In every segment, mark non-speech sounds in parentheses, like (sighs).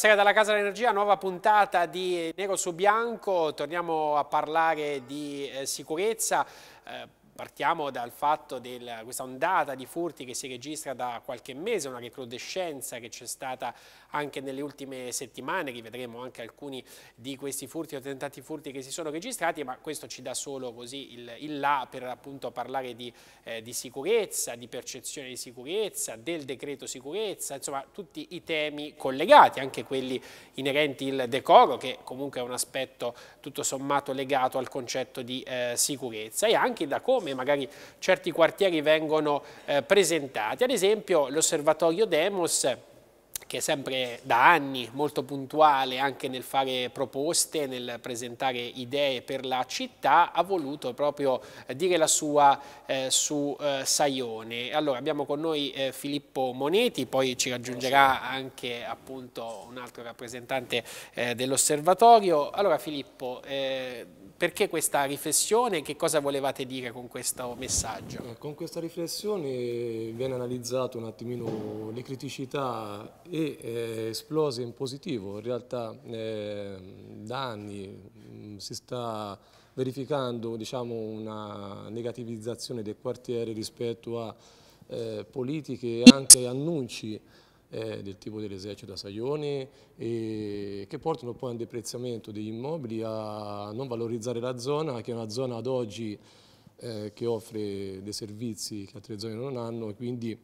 Buonasera dalla Casa dell'Energia, nuova puntata di Nero su Bianco, torniamo a parlare di eh, sicurezza. Eh, partiamo dal fatto di questa ondata di furti che si registra da qualche mese, una recrudescenza che c'è stata anche nelle ultime settimane, rivedremo anche alcuni di questi furti o tentati furti che si sono registrati, ma questo ci dà solo così il, il là per appunto parlare di, eh, di sicurezza, di percezione di sicurezza, del decreto sicurezza, insomma tutti i temi collegati, anche quelli inerenti al decoro, che comunque è un aspetto tutto sommato legato al concetto di eh, sicurezza e anche da come magari certi quartieri vengono eh, presentati. Ad esempio l'osservatorio Demos che è sempre da anni molto puntuale anche nel fare proposte, nel presentare idee per la città, ha voluto proprio dire la sua eh, su eh, Saione. Allora abbiamo con noi eh, Filippo Moneti, poi ci raggiungerà anche appunto un altro rappresentante eh, dell'osservatorio. Allora Filippo, eh, perché questa riflessione? Che cosa volevate dire con questo messaggio? Eh, con questa riflessione viene analizzato un attimino le criticità e e eh, esplose in positivo. In realtà eh, da anni mh, mm, si sta verificando diciamo, una negativizzazione del quartiere rispetto a eh, politiche e anche annunci eh, del tipo dell'esercito a Saglioni e, che portano poi a un deprezzamento degli immobili, a non valorizzare la zona che è una zona ad oggi eh, che offre dei servizi che altre zone non hanno e quindi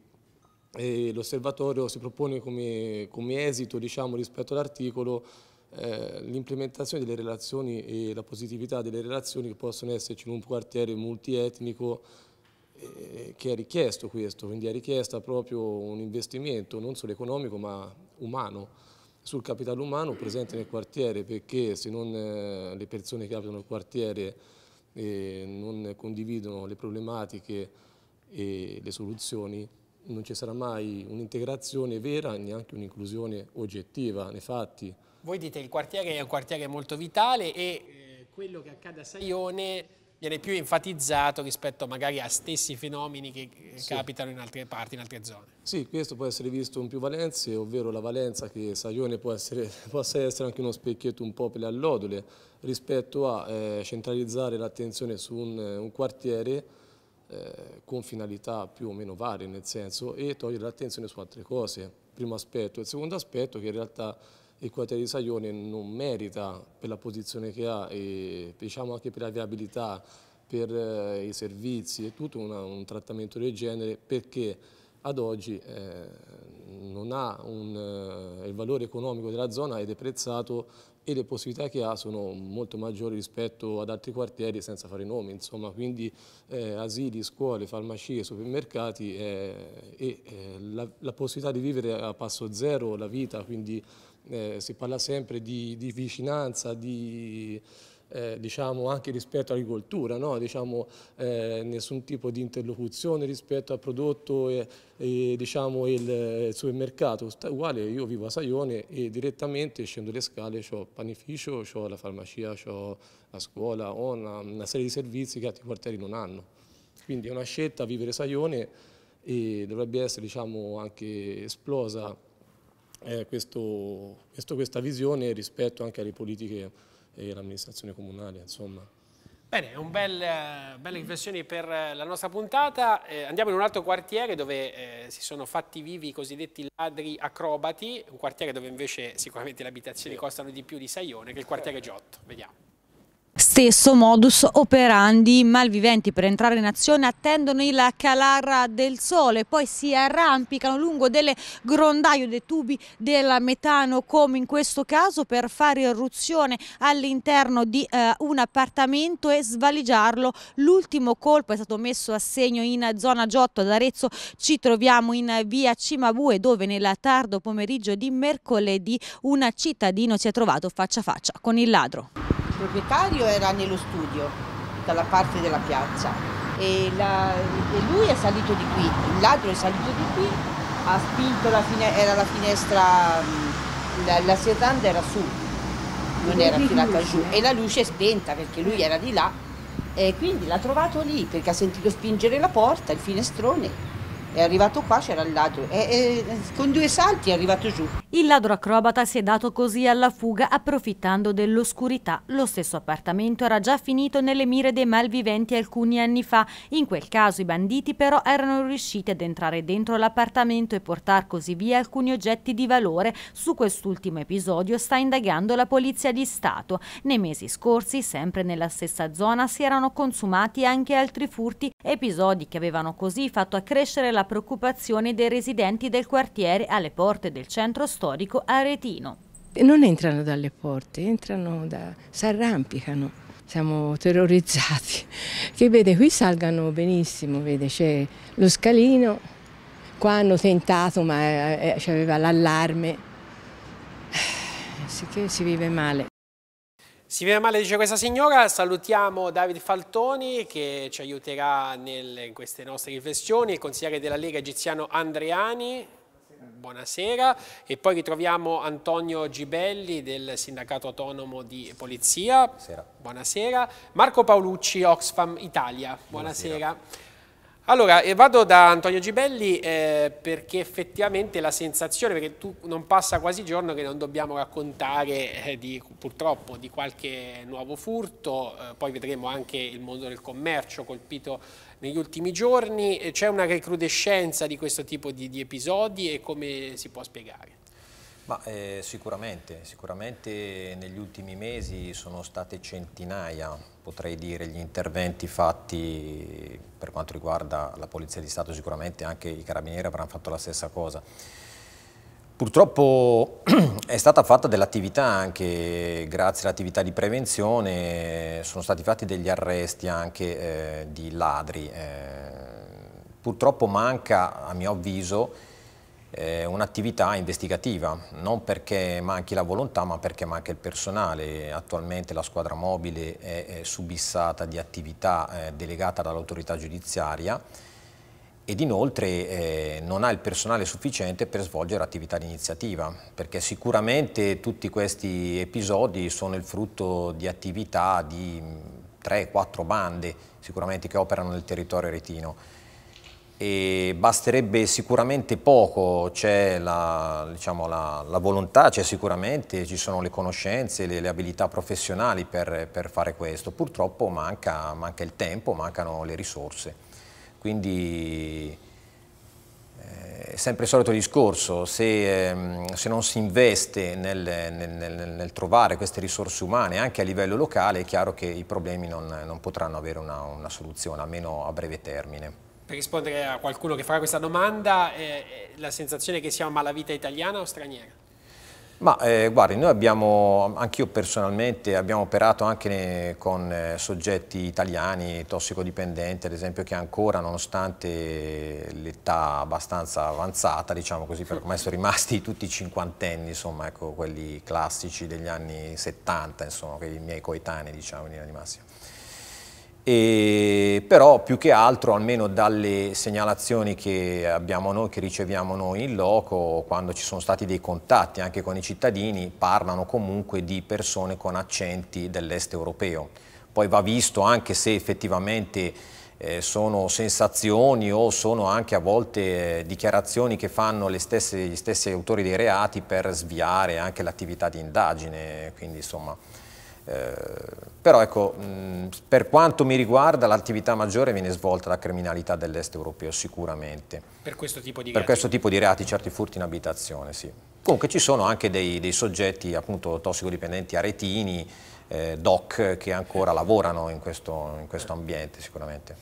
l'osservatorio si propone come, come esito diciamo, rispetto all'articolo eh, l'implementazione delle relazioni e la positività delle relazioni che possono esserci in un quartiere multietnico eh, che è richiesto questo, quindi è richiesta proprio un investimento non solo economico ma umano sul capitale umano presente nel quartiere perché se non eh, le persone che abitano il quartiere eh, non condividono le problematiche e le soluzioni non ci sarà mai un'integrazione vera, neanche un'inclusione oggettiva nei fatti. Voi dite che il quartiere è un quartiere molto vitale e eh, quello che accade a Saione viene più enfatizzato rispetto magari a stessi fenomeni che eh, sì. capitano in altre parti, in altre zone. Sì, questo può essere visto in più valenze, ovvero la valenza che Saione può essere, (laughs) possa essere anche uno specchietto un po' per le allodole rispetto a eh, centralizzare l'attenzione su un, eh, un quartiere eh, con finalità più o meno varie nel senso e togliere l'attenzione su altre cose, primo aspetto. Il secondo aspetto è che in realtà il quartiere di Saglione non merita per la posizione che ha e diciamo anche per la viabilità, per eh, i servizi e tutto una, un trattamento del genere perché ad oggi eh, non ha un, eh, il valore economico della zona è deprezzato e le possibilità che ha sono molto maggiori rispetto ad altri quartieri senza fare nomi, insomma, quindi eh, asili, scuole, farmacie, supermercati eh, e eh, la, la, possibilità di vivere a passo zero la vita, quindi eh, si parla sempre di, di vicinanza, di eh, diciamo anche rispetto all'agricoltura, no? diciamo, eh, nessun tipo di interlocuzione rispetto al prodotto e, e diciamo, il, eh, il, supermercato. Sta uguale, io vivo a Saione e direttamente scendo le scale, ho il panificio, ho la farmacia, ho la scuola, ho una, una serie di servizi che altri quartieri non hanno. Quindi è una scelta vivere Saione e dovrebbe essere diciamo, anche esplosa eh, questo, questo, questa visione rispetto anche alle politiche e l'amministrazione comunale. Insomma. Bene, un bel, eh, belle riflessioni per eh, la nostra puntata. Eh, andiamo in un altro quartiere dove eh, si sono fatti vivi i cosiddetti ladri acrobati, un quartiere dove invece sicuramente le abitazioni sì. costano di più di Saione, che è il quartiere eh. Giotto. Vediamo stesso modus operandi malviventi per entrare in azione attendono il calarra del sole, poi si arrampicano lungo delle grondaie dei tubi del metano come in questo caso per fare irruzione all'interno di eh, un appartamento e svaligiarlo. L'ultimo colpo è stato messo a segno in zona Giotto ad Arezzo, ci troviamo in via Cimabue dove nel tardo pomeriggio di mercoledì un cittadino si è trovato faccia a faccia con il ladro proprietario era nello studio, dalla parte della piazza, e, la, e lui è salito di qui, il ladro è salito di qui, ha spinto la finestra, era la finestra, la, la serranda era su, non era tirata giù, e la luce è spenta perché lui era di là, e quindi l'ha trovato lì perché ha sentito spingere la porta, il finestrone, è arrivato qua c'era il ladro e, e, con due salti è arrivato giù. Il ladro acrobata si è dato così alla fuga approfittando dell'oscurità. Lo stesso appartamento era già finito nelle mire dei malviventi alcuni anni fa. In quel caso i banditi però erano riusciti ad entrare dentro l'appartamento e portare così via alcuni oggetti di valore. Su quest'ultimo episodio sta indagando la Polizia di Stato. Nei mesi scorsi, sempre nella stessa zona, si erano consumati anche altri furti Episodi che avevano così fatto accrescere la preoccupazione dei residenti del quartiere alle porte del centro storico aretino. Non entrano dalle porte, entrano da... si arrampicano siamo terrorizzati. (laughs) Che vede, qui salgano benissimo, vede, c'è lo scalino, qua hanno tentato ma eh, eh c'aveva l'allarme, sì (sighs) che si vive male. Si vive male, dice questa signora, salutiamo David Faltoni che ci aiuterà nel, in queste nostre riflessioni, il consigliere della Lega egiziano Andreani, buonasera, e poi ritroviamo Antonio Gibelli del Sindacato Autonomo di Polizia, buonasera, buonasera. Marco Paolucci, Oxfam Italia, buonasera. buonasera. Allora, eh, vado da Antonio Gibelli eh, perché effettivamente la sensazione, perché tu non passa quasi giorno che non dobbiamo raccontare eh, di, purtroppo di qualche nuovo furto, eh, poi vedremo anche il mondo del commercio colpito negli ultimi giorni, eh, c'è una recrudescenza di questo tipo di, di episodi e come si può spiegare? Ma, eh, sicuramente, sicuramente negli ultimi mesi sono state centinaia, potrei dire, gli interventi fatti per quanto riguarda la Polizia di Stato, sicuramente anche i carabinieri avranno fatto la stessa cosa. Purtroppo (clears throat) è stata fatta dell'attività anche, grazie all'attività di prevenzione, sono stati fatti degli arresti anche eh, di ladri. Eh, purtroppo manca, a mio avviso, eh, un'attività investigativa, non perché manchi la volontà ma perché manca il personale. Attualmente la squadra mobile è, è subissata di attività eh, delegata dall'autorità giudiziaria ed inoltre eh, non ha il personale sufficiente per svolgere attività di iniziativa, perché sicuramente tutti questi episodi sono il frutto di attività di 3-4 mm, bande sicuramente che operano nel territorio retino e basterebbe sicuramente poco, c'è la, diciamo, la, la, volontà, c'è sicuramente, ci sono le conoscenze, le, le abilità professionali per, per, fare questo, purtroppo manca, manca, il tempo, mancano le risorse, quindi eh, è sempre il solito discorso, se, ehm, se non si investe nel, nel, nel, nel, trovare queste risorse umane anche a livello locale è chiaro che i problemi non, non potranno avere una, una soluzione, almeno a breve termine per rispondere a qualcuno che farà questa domanda, eh, eh la sensazione che sia una malavita italiana o straniera? Ma eh, guardi, noi abbiamo, anch'io personalmente, abbiamo operato anche ne, con eh, soggetti italiani, tossicodipendenti ad esempio, che ancora, nonostante l'età abbastanza avanzata, diciamo così, per come sono rimasti tutti cinquantenni, insomma, ecco, quelli classici degli anni 70, insomma, i miei coetanei, diciamo, in linea di massima. E, però più che altro, almeno dalle segnalazioni che, abbiamo noi, che, riceviamo noi in loco, quando ci sono stati dei contatti anche con i cittadini, parlano comunque di persone con accenti dell'est europeo. Poi va visto anche se effettivamente eh, sono sensazioni o sono anche a volte dichiarazioni che fanno stesse, gli stessi autori dei reati per sviare anche l'attività di indagine, quindi insomma... Eh, però ecco, mh, mm, per quanto mi riguarda l'attività maggiore viene svolta da criminalità dell'est europeo sicuramente. Per questo tipo di reati? Per questo tipo di reati, certi furti in abitazione, sì. Comunque ci sono anche dei, dei soggetti appunto tossicodipendenti aretini, eh, doc, che ancora lavorano in questo, in questo ambiente sicuramente.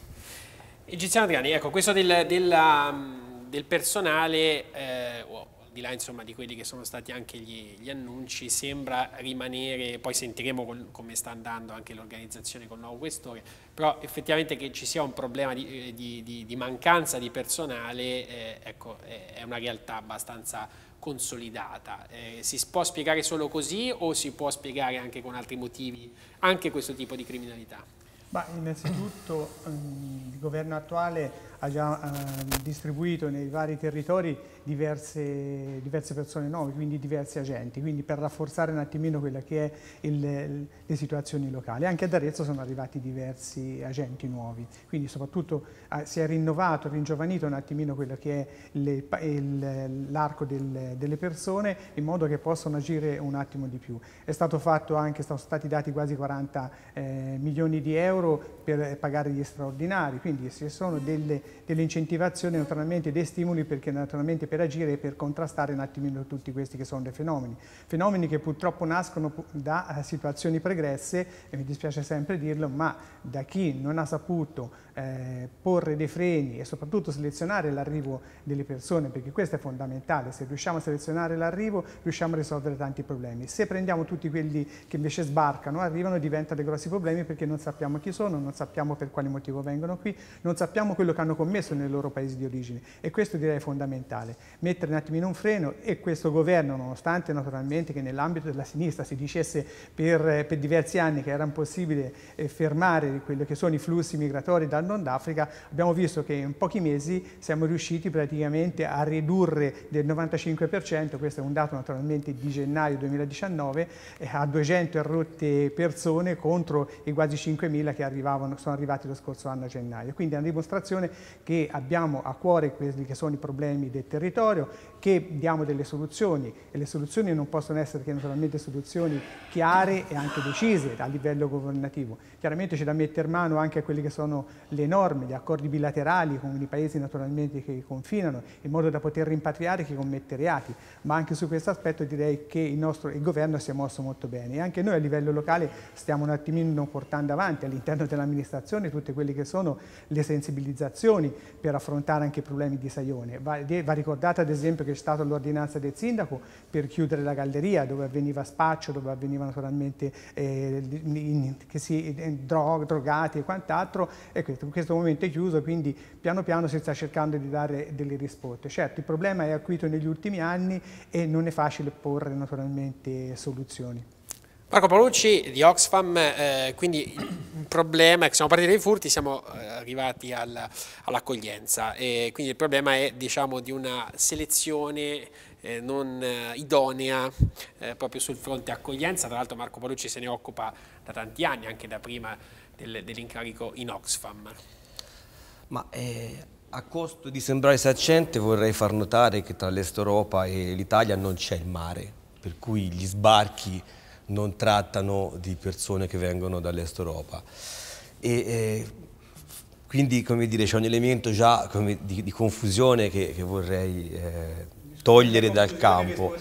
Egiziano Adriani, ecco, questo del, della, mm, del personale... Eh, wow di là insomma, di quelli che sono stati anche gli, gli annunci, sembra rimanere, poi sentiremo col, come sta andando anche l'organizzazione con il nuovo questore, però effettivamente che ci sia un problema di, eh, di, di mancanza di personale eh, ecco, è una realtà abbastanza consolidata. Eh, si può spiegare solo così o si può spiegare anche con altri motivi anche questo tipo di criminalità? Beh, innanzitutto il governo attuale ha già eh, distribuito nei vari territori diverse, diverse, persone nuove, quindi diversi agenti, quindi per rafforzare un attimino quelle che è il, le situazioni locali. Anche ad Arezzo sono arrivati diversi agenti nuovi, quindi soprattutto eh, si è rinnovato, ringiovanito un attimino quello che è l'arco del, delle persone in modo che possano agire un attimo di più. È stato fatto anche, sono stati dati quasi 40 eh, milioni di euro per pagare gli straordinari, quindi se sono delle dell'incentivazione naturalmente dei stimoli perché naturalmente per agire e per contrastare un attimino tutti questi che sono dei fenomeni. Fenomeni che purtroppo nascono da eh, situazioni pregresse, e mi dispiace sempre dirlo, ma da chi non ha saputo eh, porre dei freni e soprattutto selezionare l'arrivo delle persone, perché questo è fondamentale, se riusciamo a selezionare l'arrivo riusciamo a risolvere tanti problemi. Se prendiamo tutti quelli che invece sbarcano, arrivano, diventano dei grossi problemi perché non sappiamo chi sono, non sappiamo per quale motivo vengono qui, non sappiamo quello che hanno commesso nei loro paesi di origine e questo direi fondamentale. Mettere un attimino un freno e questo governo, nonostante naturalmente che nell'ambito della sinistra si dicesse per, per diversi anni che era impossibile eh, fermare quelli che sono i flussi migratori dal Nord Africa, abbiamo visto che in pochi mesi siamo riusciti praticamente a ridurre del 95%, questo è un dato naturalmente di gennaio 2019, eh, a 200 errotte persone contro i quasi 5.000 che arrivavano, sono arrivati lo scorso anno a gennaio. Quindi è una dimostrazione che abbiamo a cuore quelli che sono i problemi del territorio, che diamo delle soluzioni e le soluzioni non possono essere che naturalmente soluzioni chiare e anche decise a livello governativo. Chiaramente c'è da mettere mano anche a quelle che sono le norme, gli accordi bilaterali con i paesi naturalmente che confinano, in modo da poter rimpatriare chi commette reati, ma anche su questo aspetto direi che il, nostro, il governo si è mosso molto bene e anche noi a livello locale stiamo un attimino portando avanti all'interno dell'amministrazione tutte quelle che sono le sensibilizzazioni soluzioni per affrontare anche i problemi di Saione. Va, va ricordata ad esempio che c'è stata l'ordinanza del sindaco per chiudere la galleria dove avveniva spaccio, dove avveniva naturalmente eh, in, si, eh, drog, drogati e quant'altro e questo, questo momento è chiuso quindi piano piano si sta cercando di dare delle risposte. Certo il problema è acuito negli ultimi anni e non è facile porre naturalmente soluzioni. Marco Paolucci di Oxfam, eh, quindi il problema è che siamo partiti dai furti, siamo eh, arrivati al, all'accoglienza e quindi il problema è diciamo, di una selezione eh, non eh, idonea eh, proprio sul fronte accoglienza, tra l'altro Marco Paolucci se ne occupa da tanti anni, anche da prima del, dell'incarico in Oxfam. Ma eh, a costo di sembrare saccente vorrei far notare che tra l'Est Europa e l'Italia non c'è il mare, per cui gli sbarchi non trattano di persone che vengono dall'est Europa. E, eh, quindi c'è un elemento già come, di, di, confusione che, che vorrei eh, togliere dal campo.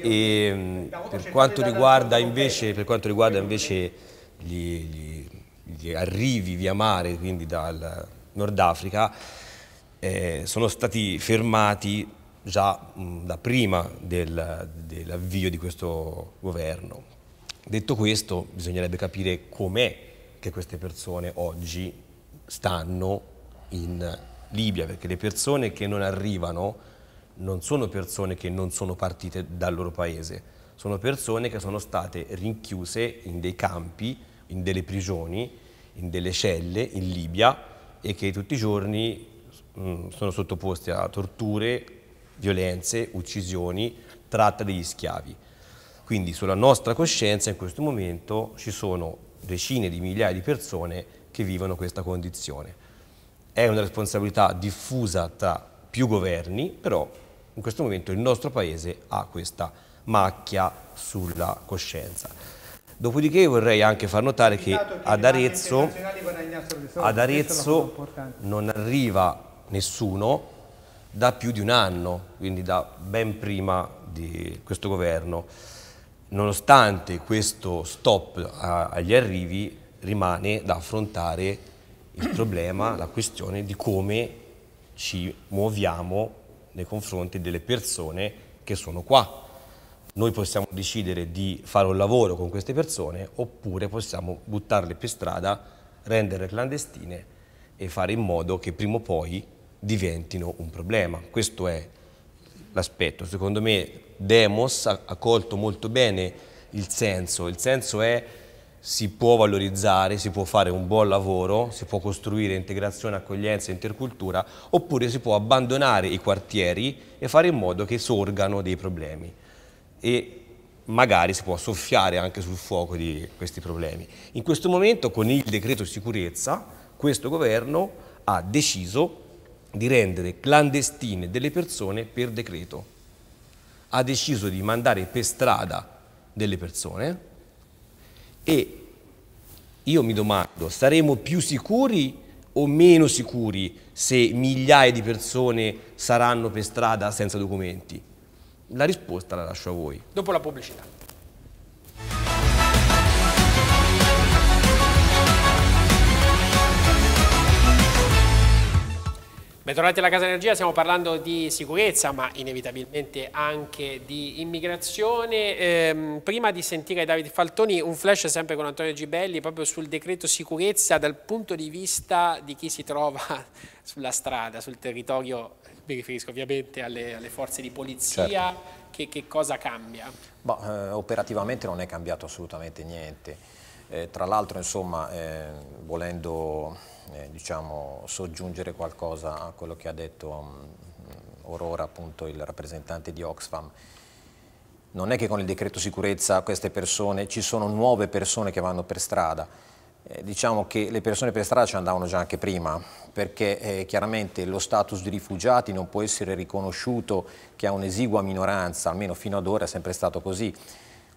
E, mm, per, quanto riguarda invece, per quanto riguarda invece gli, gli, gli arrivi via mare, quindi dal Nord Africa, eh, sono stati fermati già mh, mm, da prima del, dell'avvio di questo governo. Detto questo, bisognerebbe capire com'è che queste persone oggi stanno in Libia, perché le persone che non arrivano non sono persone che non sono partite dal loro paese, sono persone che sono state rinchiuse in dei campi, in delle prigioni, in delle celle in Libia e che tutti i giorni mh, mm, sono sottoposte a torture, violenze, uccisioni, tratta degli schiavi. Quindi sulla nostra coscienza in questo momento ci sono decine di migliaia di persone che vivono questa condizione. È una responsabilità diffusa tra più governi, però in questo momento il nostro Paese ha questa macchia sulla coscienza. Dopodiché vorrei anche far notare che ad Arezzo, ad Arezzo non arriva nessuno da più di un anno, quindi da ben prima di questo governo nonostante questo stop agli arrivi, rimane da affrontare il problema, la questione di come ci muoviamo nei confronti delle persone che sono qua. Noi possiamo decidere di fare un lavoro con queste persone oppure possiamo buttarle per strada, renderle clandestine e fare in modo che prima o poi diventino un problema. Questo è l'aspetto. Secondo me Demos ha, ha colto molto bene il senso. Il senso è si può valorizzare, si può fare un buon lavoro, si può costruire integrazione, accoglienza, intercultura, oppure si può abbandonare i quartieri e fare in modo che sorgano dei problemi. E magari si può soffiare anche sul fuoco di questi problemi. In questo momento con il decreto sicurezza questo governo ha deciso di rendere clandestine delle persone per decreto. Ha deciso di mandare per strada delle persone e io mi domando, saremo più sicuri o meno sicuri se migliaia di persone saranno per strada senza documenti? La risposta la lascio a voi. Dopo la pubblicità. Bentornati alla Casa Energia, stiamo parlando di sicurezza ma inevitabilmente anche di immigrazione. Ehm, prima di sentire Davide Faltoni un flash sempre con Antonio Gibelli proprio sul decreto sicurezza dal punto di vista di chi si trova (laughs) sulla strada, sul territorio, mi riferisco ovviamente alle, alle forze di polizia, certo. che, che, cosa cambia? Bah, eh, operativamente non è cambiato assolutamente niente, eh, tra l'altro insomma eh, volendo eh, diciamo, soggiungere qualcosa a quello che ha detto mm, Aurora, appunto, il rappresentante di Oxfam. Non è che con il decreto sicurezza queste persone, ci sono nuove persone che vanno per strada, eh, diciamo che le persone per strada ci andavano già anche prima, perché eh, chiaramente lo status di rifugiati non può essere riconosciuto che ha un'esigua minoranza, almeno fino ad ora è sempre stato così.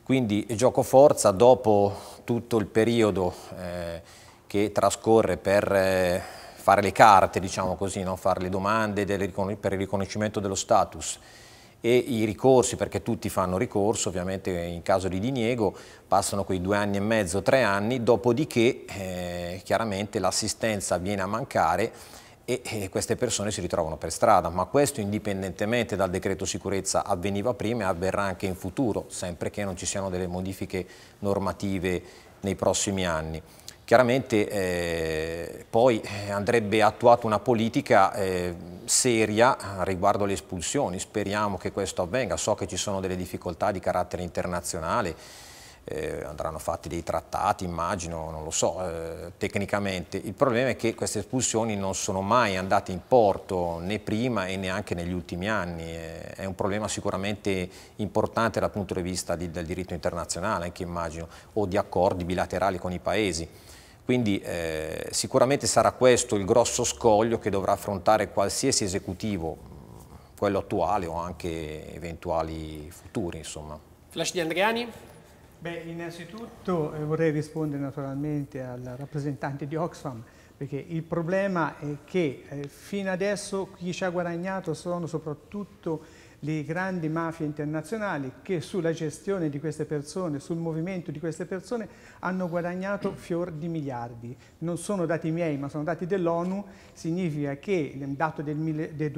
Quindi gioco forza dopo tutto il periodo eh, che trascorre per eh, fare le carte, diciamo così, no? fare le domande delle, per il riconoscimento dello status e i ricorsi, perché tutti fanno ricorso, ovviamente in caso di diniego passano quei due anni e mezzo, tre anni, dopodiché eh, chiaramente l'assistenza viene a mancare e, e queste persone si ritrovano per strada, ma questo indipendentemente dal decreto sicurezza avveniva prima e avverrà anche in futuro, sempre che non ci siano delle modifiche normative nei prossimi anni. Chiaramente eh, poi eh, andrebbe attuata una politica eh, seria riguardo alle espulsioni, speriamo che questo avvenga, so che ci sono delle difficoltà di carattere internazionale, eh, andranno fatti dei trattati, immagino, non lo so, eh, tecnicamente. Il problema è che queste espulsioni non sono mai andate in porto né prima e neanche negli ultimi anni. Eh, è un problema sicuramente importante dal punto di vista di, del diritto internazionale, anche immagino, o di accordi bilaterali con i paesi. Quindi eh, sicuramente sarà questo il grosso scoglio che dovrà affrontare qualsiasi esecutivo, quello attuale o anche eventuali futuri. Insomma. Flash di Andreani. Beh, innanzitutto eh, vorrei rispondere naturalmente al rappresentante di Oxfam perché il problema è che eh, fino adesso chi ci ha guadagnato sono soprattutto le grandi mafie internazionali che sulla gestione di queste persone, sul movimento di queste persone hanno guadagnato fior di miliardi. Non sono dati miei ma sono dati dell'ONU, significa che nel dato del, del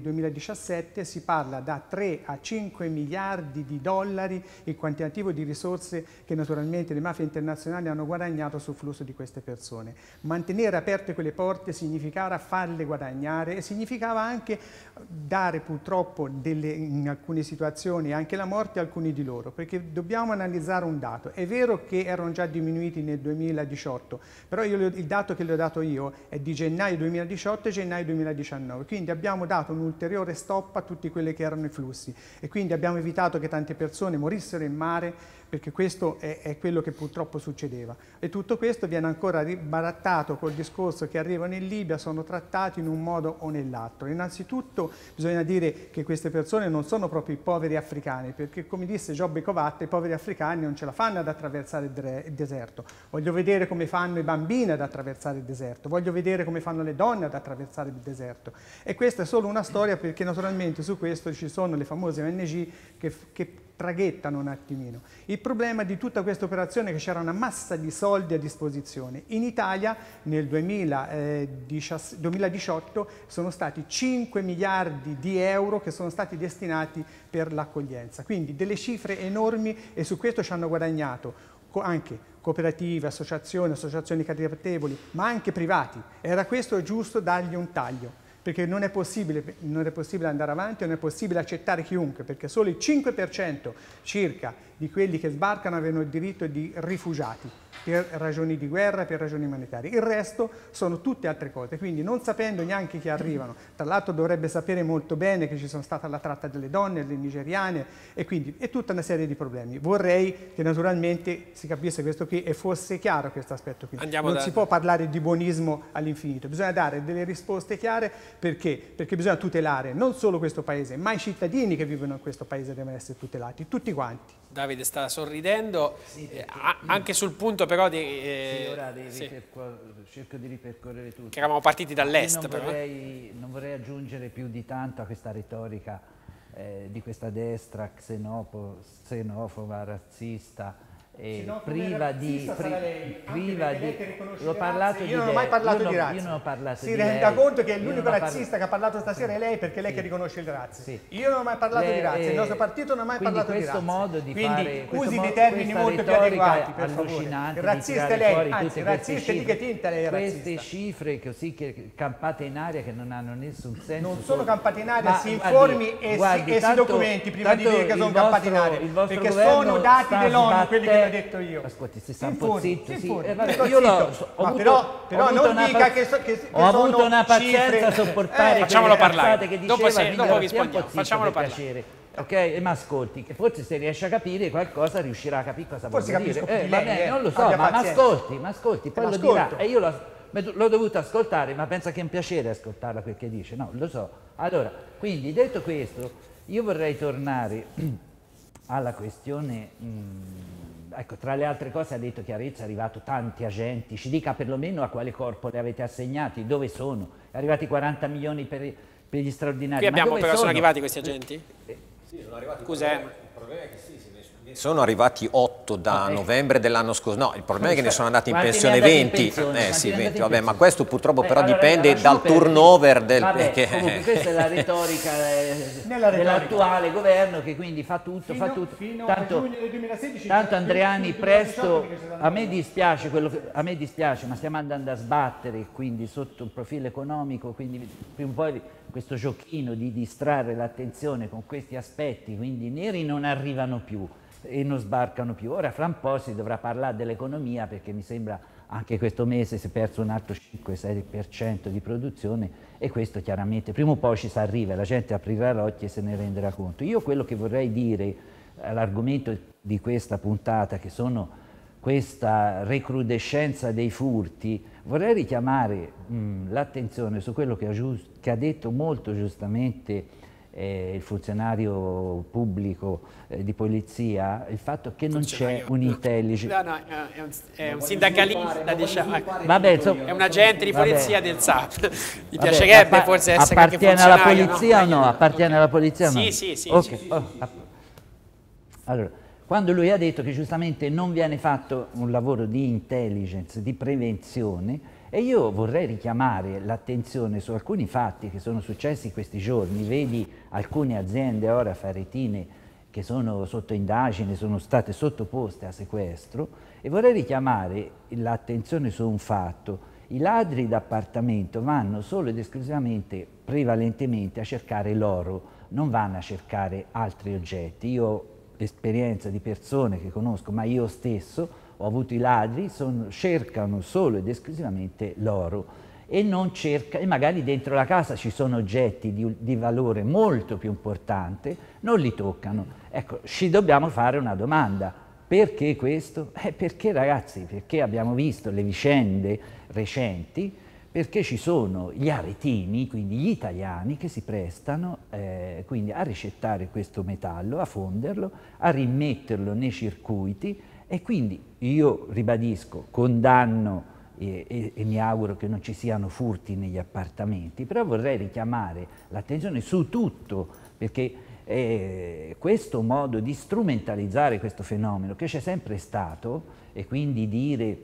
2017 si parla da 3 a 5 miliardi di dollari il quantitativo di risorse che naturalmente le mafie internazionali hanno guadagnato sul flusso di queste persone. Mantenere aperte quelle porte significava farle guadagnare e significava anche dare purtroppo dei delle, in alcune situazioni anche la morte di alcuni di loro, perché dobbiamo analizzare un dato. È vero che erano già diminuiti nel 2018, però io, il dato che le ho dato io è di gennaio 2018 e gennaio 2019, quindi abbiamo dato un ulteriore stop a tutti quelli che erano i flussi e quindi abbiamo evitato che tante persone morissero in mare perché questo è, è, quello che purtroppo succedeva. E tutto questo viene ancora barattato col discorso che arrivano in Libia, sono trattati in un modo o nell'altro. Innanzitutto bisogna dire che queste persone non sono proprio i poveri africani, perché come disse Giobbe Covatta, i poveri africani non ce la fanno ad attraversare il deserto. Voglio vedere come fanno i bambini ad attraversare il deserto, voglio vedere come fanno le donne ad attraversare il deserto. E questa è solo una storia perché naturalmente su questo ci sono le famose ONG che, che traghettano un attimino. Il problema di tutta questa operazione è che c'era una massa di soldi a disposizione. In Italia nel 2018 eh, sono stati 5 miliardi di euro che sono stati destinati per l'accoglienza, quindi delle cifre enormi e su questo ci hanno guadagnato anche cooperative, associazioni, associazioni caritatevoli, ma anche privati. Era questo giusto dargli un taglio perché non è, non è possibile andare avanti, non è possibile accettare chiunque, perché solo il 5% circa di quelli che sbarcano avevano il diritto di rifugiati per ragioni di guerra, per ragioni umanitarie. Il resto sono tutte altre cose, quindi non sapendo neanche chi arrivano, tra l'altro dovrebbe sapere molto bene che ci sono state la tratta delle donne, delle nigeriane e quindi è tutta una serie di problemi. Vorrei che naturalmente si capisse questo qui e fosse chiaro questo aspetto qui. Andiamo non da... si può parlare di buonismo all'infinito, bisogna dare delle risposte chiare perché? Perché bisogna tutelare non solo questo paese, ma i cittadini che vivono in questo paese devono essere tutelati, tutti quanti. Davide. Davide sta sorridendo, sì, eh, perché, anche sul punto però di... Eh, sì, ora sì. cerco di ripercorrere tutto. Che eravamo partiti dall'est non, eh. non vorrei aggiungere più di tanto a questa retorica eh, di questa destra xenopo, xenofoba, razzista, eh, no, priva di... Pri, priva di l'ho parlato di io non ho mai parlato io di razza. Io non ho parlato si di renda conto che l'unico razzista che ha parlato stasera è lei perché è lei sì. che riconosce il razzo. Sì. Io non ho mai parlato le, di razza, il nostro eh, partito non ha mai parlato di razza. Modo di quindi fare, usi dei termini molto più adeguati, per favore. Il razzista è lei, anzi, razzista di che tinta lei è razzista. Queste cifre così che campate in aria che non hanno nessun senso. Non sono campate in aria, si informi e si documenti prima di dire che sono campate in aria, perché sono dati dell'ONU quelli che l'avrei detto io. Ascolti, si un po' zitto, sì. Eh, io l'ho, so, ho avuto, però, però non dica che, so, che, che Ho sono avuto una pazienza a sopportare eh, facciamolo parlare. Che diceva, dopo se, dopo vi spogliamo, facciamolo parlare. Piacere. Ok, ma ascolti, che forse se riesce a capire qualcosa riuscirà a capire cosa vuol dire. Eh, lei, bene, eh, non lo so, ma, ma, ascolti, ma ascolti, eh, poi lo dirà. E io l'ho dovuto ascoltare, ma pensa che è un piacere ascoltarla quel che dice. No, lo so. Allora, quindi detto questo, io vorrei tornare (clears throat) alla questione mh, ecco, tra le altre cose ha detto Chiarezza, è arrivato tanti agenti, ci dica perlomeno a quale corpo li avete assegnati, dove sono, è arrivati 40 milioni per, per gli straordinari. Qui abbiamo però sono? arrivati questi agenti? Sì, sono arrivati. Cos'è? Il problema è che sì, sono arrivati 8 8 da okay. novembre dell'anno scorso, no, il problema è che ne sono andati in Quanti pensione 20, in pensione? Eh, sì, 20. Vabbè, ma questo purtroppo eh, però allora, dipende dal turnover del... Vabbè, che... comunque questa è la retorica, eh, retorica. dell'attuale governo che quindi fa tutto, fino, fa tutto. Tanto, 2016, tanto, Andreani presto, a me, dispiace, quello, a me dispiace, ma stiamo andando a sbattere quindi sotto un profilo economico, quindi prima o poi questo giochino di distrarre l'attenzione con questi aspetti, quindi i neri non arrivano più e non sbarcano più. Ora fra un po' si dovrà parlare dell'economia perché mi sembra anche questo mese si è perso un altro 5-6% di produzione e questo chiaramente prima o poi ci si arriva, la gente aprirà l'occhio e se ne renderà conto. Io quello che vorrei dire all'argomento eh, di questa puntata che sono questa recrudescenza dei furti, vorrei richiamare l'attenzione su quello che ha, che ha detto molto giustamente eh, il funzionario pubblico eh, di polizia, il fatto che non c'è un'intelligence. No, no, è un, è un sindacalista, diciamo. Vabbè, insomma, è un agente di polizia vabbè. del SAP. (laughs) Mi vabbè, piacerebbe forse essere Appartiene alla polizia no? o no? Appartiene okay. alla polizia sì, no? Sì, sì, sì. Okay. sì, sì, oh. sì allora, quando lui ha detto che giustamente non viene fatto un lavoro di intelligence, di prevenzione, e io vorrei richiamare l'attenzione su alcuni fatti che sono successi questi giorni. Vedi alcune aziende ora faretine che sono sotto indagine, sono state sottoposte a sequestro e vorrei richiamare l'attenzione su un fatto. I ladri d'appartamento vanno solo ed esclusivamente, prevalentemente, a cercare l'oro, non vanno a cercare altri oggetti. Io ho esperienza di persone che conosco, ma io stesso, ho avuto i ladri, sono, cercano solo ed esclusivamente l'oro e non cerca, e magari dentro la casa ci sono oggetti di, di, valore molto più importante, non li toccano. Ecco, ci dobbiamo fare una domanda. Perché questo? Eh, perché ragazzi, perché abbiamo visto le vicende recenti, perché ci sono gli aretini, quindi gli italiani, che si prestano eh, a ricettare questo metallo, a fonderlo, a rimetterlo nei circuiti, e quindi io ribadisco, condanno e, e, e, mi auguro che non ci siano furti negli appartamenti, però vorrei richiamare l'attenzione su tutto, perché eh, questo modo di strumentalizzare questo fenomeno, che c'è sempre stato, e quindi dire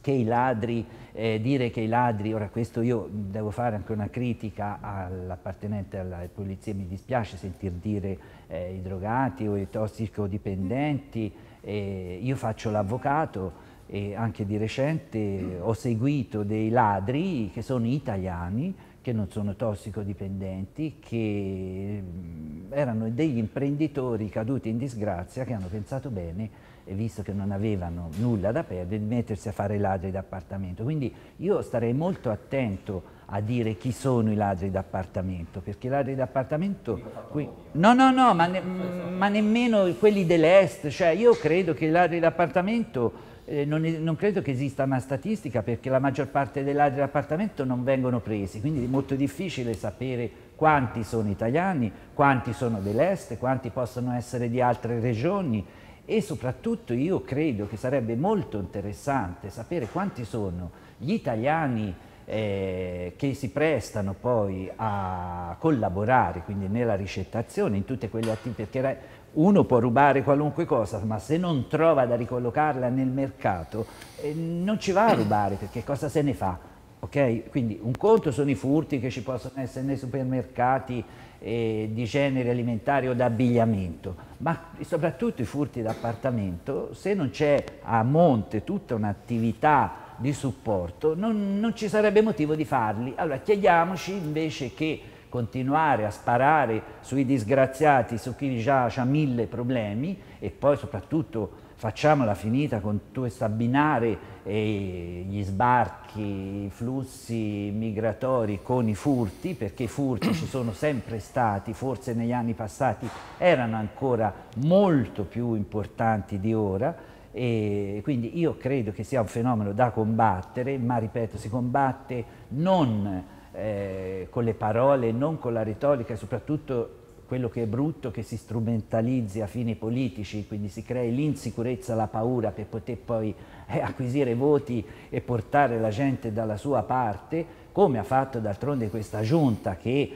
che i ladri, eh, dire che i ladri, ora questo io devo fare anche una critica all'appartenente alla polizia, mi dispiace sentir dire eh, i drogati o i tossicodipendenti, mm. Eh, io faccio l'avvocato e anche di recente ho seguito dei ladri che sono italiani, che non sono tossicodipendenti, che mm, erano degli imprenditori caduti in disgrazia che hanno pensato bene e visto che non avevano nulla da perdere, di mettersi a fare ladri d'appartamento. Quindi io starei molto attento a dire chi sono i ladri d'appartamento, perché i ladri d'appartamento... Qui... No, no, no, ma, ne, ma, nemmeno quelli dell'Est, cioè io credo che i ladri d'appartamento... Eh, non, non, credo che esista una statistica perché la maggior parte dei ladri d'appartamento non vengono presi, quindi è molto difficile sapere quanti sono italiani, quanti sono dell'est, quanti possono essere di altre regioni e soprattutto io credo che sarebbe molto interessante sapere quanti sono gli italiani eh, che si prestano poi a collaborare quindi nella ricettazione, in tutte quelle attività, perché uno può rubare qualunque cosa, ma se non trova da ricollocarla nel mercato eh, non ci va a rubare perché cosa se ne fa? Okay? Quindi un conto sono i furti che ci possono essere nei supermercati eh, di genere alimentare o d'abbigliamento, ma soprattutto i furti d'appartamento, se non c'è a monte tutta un'attività di supporto, non, non ci sarebbe motivo di farli. Allora chiediamoci invece che continuare a sparare sui disgraziati, su chi già ha mille problemi e poi soprattutto facciamola finita con questo abbinare eh, gli sbarchi, i flussi migratori con i furti, perché i furti ci sono sempre stati, forse negli anni passati erano ancora molto più importanti di ora, e quindi io credo che sia un fenomeno da combattere, ma ripeto, si combatte non eh, con le parole, non con la retorica, e soprattutto quello che è brutto che si strumentalizzi a fini politici, quindi si crei l'insicurezza, la paura per poter poi eh, acquisire voti e portare la gente dalla sua parte, come ha fatto d'altronde questa giunta che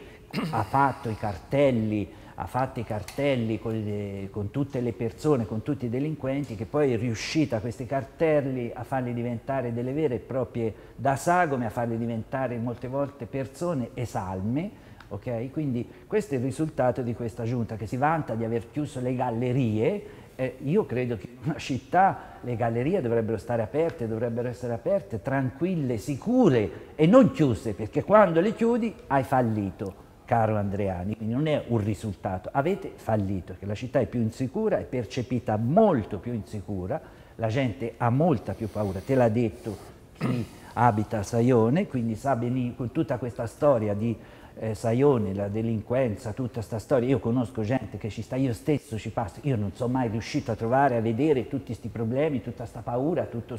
ha fatto i cartelli ha fatto i cartelli con, le, con, tutte le persone, con tutti i delinquenti, che poi è riuscita questi cartelli a farli diventare delle vere e proprie da sagome, a farli diventare molte volte persone esalme. Okay? Quindi questo è il risultato di questa giunta che si vanta di aver chiuso le gallerie. Eh, io credo che in una città le gallerie dovrebbero stare aperte, dovrebbero essere aperte, tranquille, sicure e non chiuse, perché quando le chiudi hai fallito caro Andreani, quindi non è un risultato, avete fallito, che la città è più insicura, è percepita molto più insicura, la gente ha molta più paura, te l'ha detto chi abita a Saione, quindi sa benissimo tutta questa storia di eh, Saione, la delinquenza, tutta questa storia, io conosco gente che ci sta, io stesso ci passo, io non sono mai riuscito a trovare, a vedere tutti questi problemi, tutta questa paura, tutto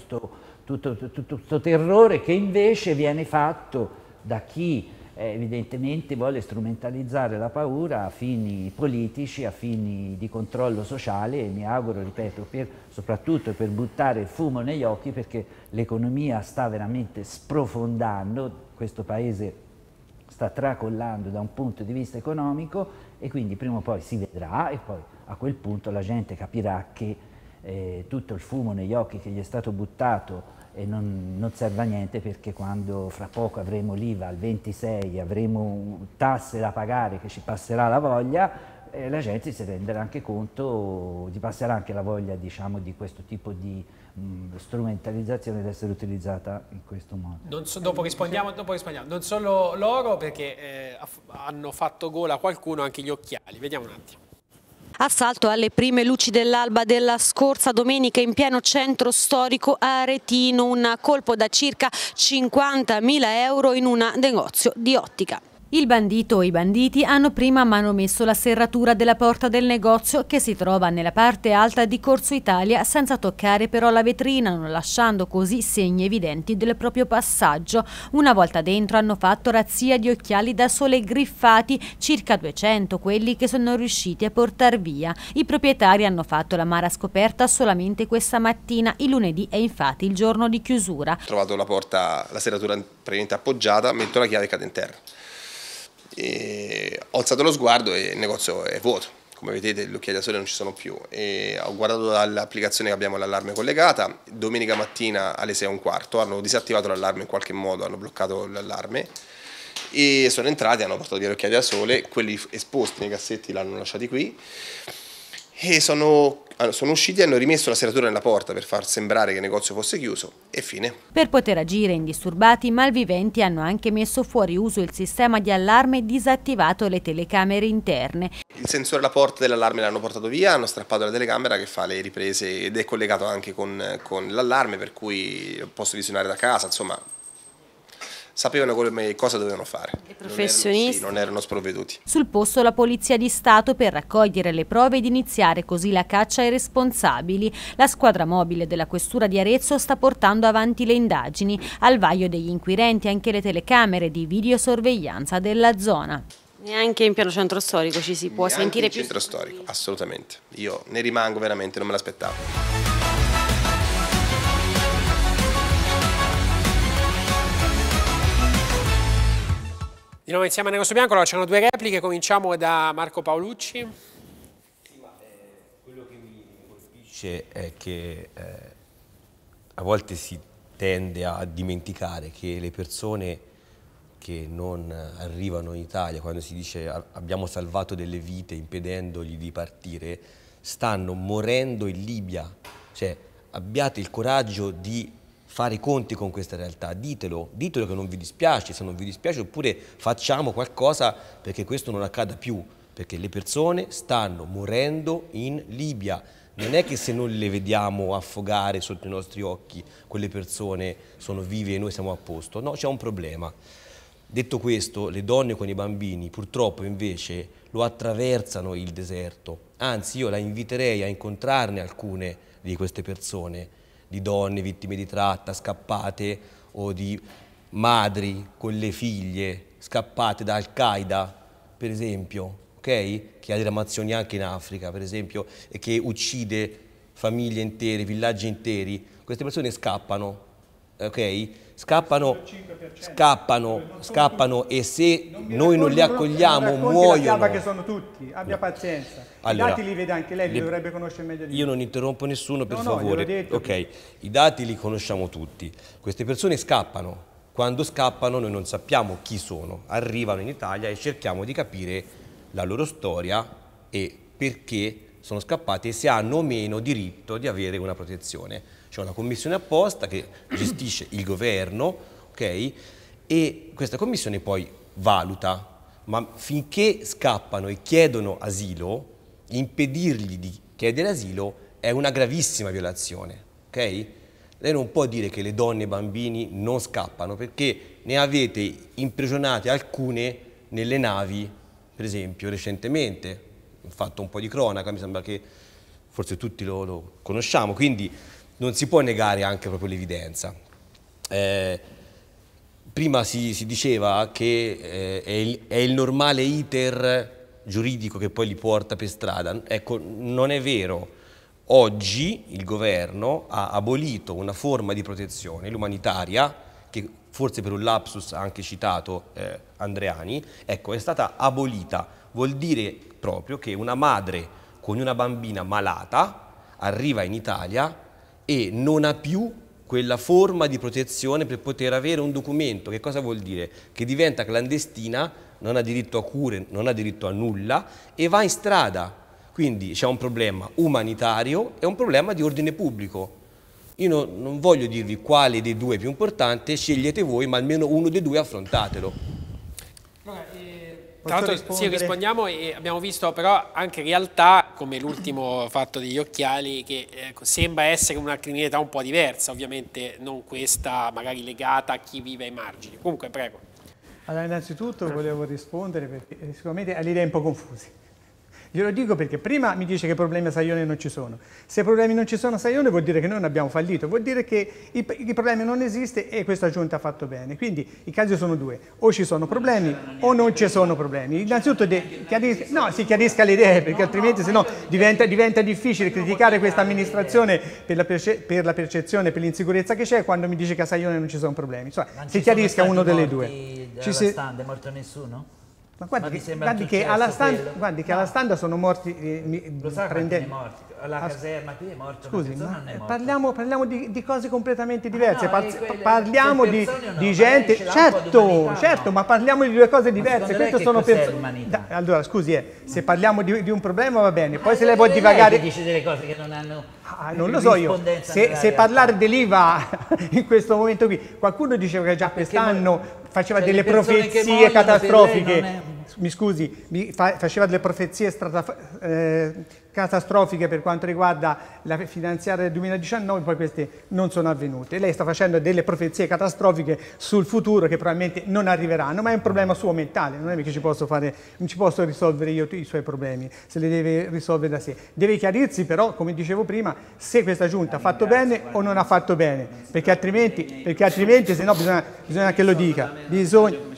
questo terrore che invece viene fatto da chi eh, evidentemente vuole strumentalizzare la paura a fini politici, a fini di controllo sociale e mi auguro, ripeto, per, soprattutto per buttare il fumo negli occhi perché l'economia sta veramente sprofondando, questo paese sta tracollando da un punto di vista economico e quindi prima o poi si vedrà e poi a quel punto la gente capirà che eh, tutto il fumo negli occhi che gli è stato buttato e non, non, serve a niente perché quando fra poco avremo l'IVA al 26, avremo tasse da pagare che ci passerà la voglia, eh, la gente si renderà anche conto, gli passerà anche la voglia diciamo, di questo tipo di strumentalizzazione ed essere utilizzata in questo modo. So, dopo, rispondiamo, dopo, rispondiamo, non solo loro perché eh, hanno fatto gola a qualcuno anche gli occhiali, vediamo un attimo. Assalto alle prime luci dell'alba della scorsa domenica in pieno centro storico aretino, un colpo da circa 50.000 euro in un negozio di ottica. Il bandito o i banditi hanno prima manomesso la serratura della porta del negozio che si trova nella parte alta di Corso Italia senza toccare però la vetrina, non lasciando così segni evidenti del proprio passaggio. Una volta dentro hanno fatto razzia di occhiali da sole griffati, circa 200 quelli che sono riusciti a portar via. I proprietari hanno fatto la mara scoperta solamente questa mattina, il lunedì è infatti il giorno di chiusura. Ho trovato la porta, la serratura praticamente appoggiata, metto la chiave e cade in terra. E ho alzato lo sguardo e il negozio è vuoto. Come vedete gli occhiali da sole non ci sono più. E ho guardato dall'applicazione che abbiamo l'allarme collegata. Domenica mattina alle 6 e un quarto hanno disattivato l'allarme in qualche modo, hanno bloccato l'allarme e sono entrati, hanno portato via gli occhiali da sole, quelli esposti nei cassetti l'hanno lasciati qui e sono, sono, usciti e hanno rimesso la serratura nella porta per far sembrare che il negozio fosse chiuso e fine. Per poter agire indisturbati, i malviventi hanno anche messo fuori uso il sistema di allarme e disattivato le telecamere interne. Il sensore alla porta dell'allarme l'hanno portato via, hanno strappato la telecamera che fa le riprese ed è collegato anche con, con l'allarme per cui posso visionare da casa, insomma sapevano come, cosa dovevano fare. I professionisti. Non erano, sì, non erano sprovveduti. Sul posto la Polizia di Stato per raccogliere le prove ed iniziare così la caccia ai responsabili. La squadra mobile della Questura di Arezzo sta portando avanti le indagini. Al vaglio degli inquirenti anche le telecamere di videosorveglianza della zona. Neanche in piano centro storico ci si può Neanche sentire più. centro storico, assolutamente. Io ne rimango veramente, non me l'aspettavo. Di nuovo insieme a Nerosso Bianco, allora c'erano due repliche, cominciamo da Marco Paolucci. Sì, ma, eh, quello che mi colpisce è che eh, a volte si tende a dimenticare che le persone che non arrivano in Italia, quando si dice ah, abbiamo salvato delle vite impedendogli di partire, stanno morendo in Libia. Cioè, abbiate il coraggio di fare i conti con questa realtà, ditelo, ditelo che non vi dispiace, se non vi dispiace oppure facciamo qualcosa perché questo non accada più, perché le persone stanno morendo in Libia. Non è che se non le vediamo affogare sotto i nostri occhi, quelle persone sono vive e noi siamo a posto. No, c'è un problema. Detto questo, le donne con i bambini purtroppo invece lo attraversano il deserto. Anzi, io la inviterei a incontrarne alcune di queste persone di donne vittime di tratta, scappate o di madri con le figlie scappate da Al-Qaeda, per esempio, okay? che ha diramazioni anche in Africa, per esempio, e che uccide famiglie intere, villaggi interi, queste persone scappano ok? Scappano, scappano, scappano e se noi non li accogliamo non muoiono. La che sono tutti, abbia pazienza. Allora, I dati li vede anche lei, li dovrebbe conoscere meglio di me. Io non interrompo nessuno per no, favore. No, detto, ok, i dati li conosciamo tutti. Queste persone scappano. Quando scappano noi non sappiamo chi sono. Arrivano in Italia e cerchiamo di capire la loro storia e perché sono scappati e se hanno o meno diritto di avere una protezione. C'è una commissione apposta che gestisce il governo, ok? E questa commissione poi valuta, ma finché scappano e chiedono asilo, impedirgli di chiedere asilo è una gravissima violazione, ok? Lei non può dire che le donne e i bambini non scappano perché ne avete imprigionate alcune nelle navi, per esempio, recentemente. Ho fatto un po' di cronaca, mi sembra che forse tutti lo, lo conosciamo. Quindi non si può negare anche proprio l'evidenza. Eh, prima si, si, diceva che eh, è, il, è, il, normale iter giuridico che poi li porta per strada. Ecco, non è vero. Oggi il governo ha abolito una forma di protezione, l'umanitaria, che forse per un lapsus ha anche citato eh, Andreani, ecco, è stata abolita. Vuol dire proprio che una madre con una bambina malata arriva in Italia e non ha più quella forma di protezione per poter avere un documento. Che cosa vuol dire? Che diventa clandestina, non ha diritto a cure, non ha diritto a nulla e va in strada. Quindi c'è un problema umanitario e un problema di ordine pubblico. Io no, non voglio dirvi quale dei due è più importante, scegliete voi, ma almeno uno dei due affrontatelo. Tra l'altro sì, rispondiamo e abbiamo visto però anche in realtà come l'ultimo fatto degli occhiali che eh, sembra essere una criminalità un po' diversa, ovviamente non questa magari legata a chi vive ai margini. Comunque prego. Allora innanzitutto volevo rispondere perché sicuramente all'idea è un po' confusa. Glielo dico perché prima mi dice che problemi a Saione non ci sono. Se problemi non ci sono a Saione vuol dire che noi non abbiamo fallito, vuol dire che i, i problemi non esistono e questa giunta ha fatto bene. Quindi i casi sono due, o ci sono problemi o non ci sono problemi. Innanzitutto chiarisca, no, si chiarisca le idee perché altrimenti sennò diventa, diventa difficile criticare questa amministrazione per la, perce, per la percezione, per l'insicurezza che c'è quando mi dice che a Saione non ci sono problemi. Insomma, si chiarisca uno delle due. Ci si... stand, è morto nessuno? Ma guardi, Ma guardi che, alla stand, guardi che alla standa sono morti... Eh, mi, Lo sa prende... morti? la As caserma qui è morto Scusi, ma è morto. parliamo, parliamo di, di, cose completamente diverse, ah, no, quelle, parliamo di, certo, no, di gente, certo, certo, no. ma parliamo di due cose diverse, queste sono persone... Allora, scusi, eh, se parliamo di, di, un problema va bene, poi ah, se lei vuole divagare... dice delle cose che non hanno... Ah, non lo so io, se, se parlare dell'IVA (laughs) in questo momento qui, qualcuno diceva che già quest'anno faceva delle profezie catastrofiche, mi scusi, mi fa, faceva delle profezie strata, eh, catastrofiche per quanto riguarda la finanziaria del 2019, poi queste non sono avvenute. Lei sta facendo delle profezie catastrofiche sul futuro che probabilmente non arriveranno, ma è un problema suo mentale, non è che ci posso, fare, non ci posso risolvere io i suoi problemi, se li deve risolvere da sé. Deve chiarirsi però, come dicevo prima, se questa giunta ha fatto bene o non ha fatto bene, perché altrimenti, perché altrimenti se no bisogna, bisogna che lo dica. Bisogna,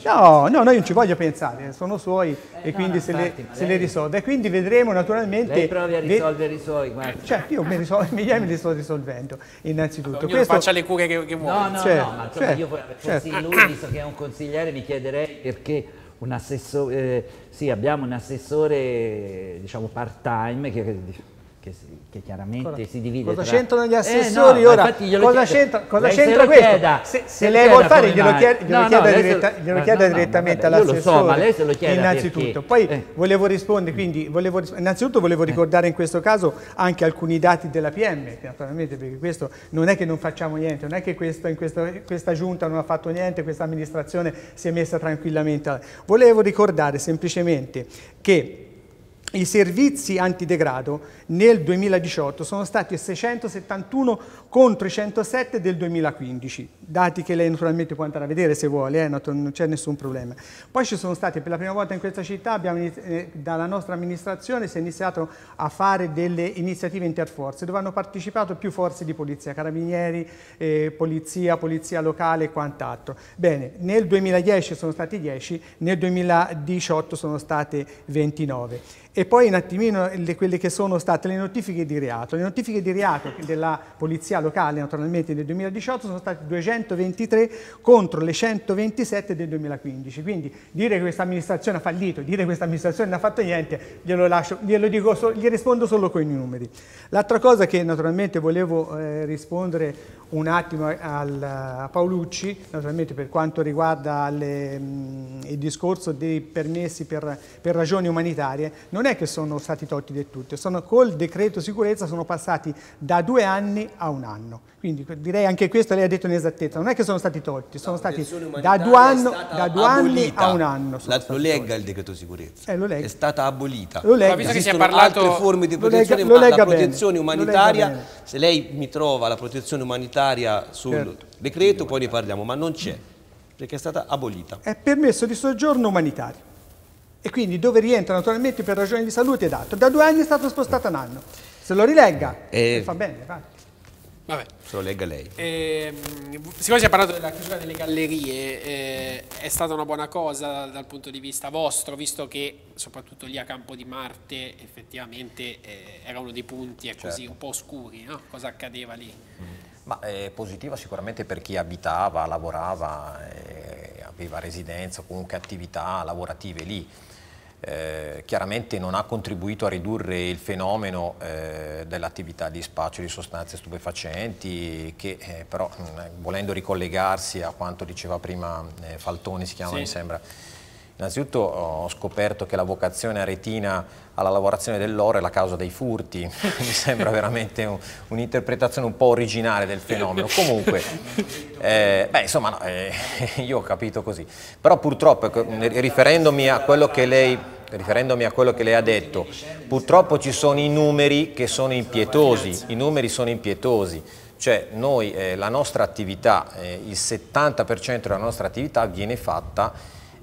No, cioè, no, no, io non ci voglio pensare, eh, sono suoi eh, e no, quindi no, se, infatti, le, se lei... le risolve. E quindi vedremo naturalmente... Lei provi a risolvere i suoi, guarda. Cioè, io mi, risol- (laughs) mi li sto risolvendo, innanzitutto. Ognuno Questo... faccia le cure che, che vuole. No, no, certo, no, cioè, ma certo, io fossi certo. lui, visto che è un consigliere, mi chiederei perché un assessore... Eh, sì, abbiamo un assessore, diciamo, part-time che che, che, chiaramente cosa, si divide cosa tra... c'entrano gli assessori eh, no, ora cosa c'entra, questo se, se lei vuole fare glielo, chied, glielo no, chieda, no, diretta, gliela no, chieda direttamente all'assessore so, innanzitutto perché, poi eh. volevo rispondere quindi volevo, innanzitutto volevo eh. ricordare in questo caso anche alcuni dati della PM naturalmente perché questo non è che non facciamo niente non è che questo, in questa, questa giunta non ha fatto niente questa amministrazione si è messa tranquillamente volevo ricordare semplicemente che i servizi antidegrado nel 2018 sono stati 671 contro i 107 del 2015, dati che lei naturalmente può andare a vedere se vuole, eh, non c'è nessun problema. Poi ci sono stati per la prima volta in questa città, abbiamo, eh, dalla nostra amministrazione si è iniziato a fare delle iniziative interforze dove hanno partecipato più forze di polizia, carabinieri, eh, polizia, polizia locale e quant'altro. Bene, nel 2010 sono stati 10, nel 2018 sono state 29. E poi un attimino le, quelle che sono state state le notifiche di reato. Le notifiche di reato della Polizia Locale, naturalmente, nel 2018 sono state 223 contro le 127 del 2015. Quindi dire che questa amministrazione ha fallito, dire che questa amministrazione non ha fatto niente, glielo lascio, glielo dico, gli rispondo solo con i numeri. L'altra cosa che naturalmente volevo eh, rispondere un attimo al, a Paolucci, naturalmente per quanto riguarda le, mh, il discorso dei permessi per, per ragioni umanitarie, non è che sono stati tolti del tutto, sono con col decreto sicurezza sono passati da due anni a un anno. Quindi direi anche questo lei ha detto in esattezza, non è che sono stati tolti, sono la stati da due, anno, da due anni a un anno. La, lo legga il decreto sicurezza, eh, lo legga. è stata abolita. Lo legga. Ma visto che si è parlato... altre forme di protezione, lo legga, lo legga protezione umanitaria, se lei mi trova la protezione umanitaria sul certo. decreto poi ne parliamo, ma non c'è, perché è stata abolita. È permesso di soggiorno umanitario e quindi dove rientra naturalmente per ragioni di salute ed altro. Da due anni è stato spostato un anno. Se lo rilegga, eh, eh fa bene, va. Vabbè. Se lo legga lei. Eh, siccome si è parlato della chiusura delle gallerie, eh, è stata una buona cosa dal, punto di vista vostro, visto che soprattutto lì a Campo di Marte effettivamente eh, era uno dei punti certo. così, un po' oscuri, no? cosa accadeva lì. Mm-hmm. Ma è eh, positiva sicuramente per chi abitava, lavorava, aveva residenza o comunque attività lavorative lì eh, chiaramente non ha contribuito a ridurre il fenomeno eh, dell'attività di spaccio di sostanze stupefacenti che eh, però mm, volendo ricollegarsi a quanto diceva prima eh, Faltoni si chiama sì. mi sembra Innanzitutto ho scoperto che la vocazione aretina alla lavorazione dell'oro è la causa dei furti, (laughs) mi sembra veramente un'interpretazione un, un po' originale del fenomeno. Comunque, eh, beh, insomma, no, eh, (laughs) io ho capito così. Però purtroppo, ecco, riferendomi a quello che lei riferendomi a quello che lei ha detto, purtroppo ci sono i numeri che sono impietosi, i numeri sono impietosi, cioè noi, eh, la nostra attività, eh, il 70% della nostra attività viene fatta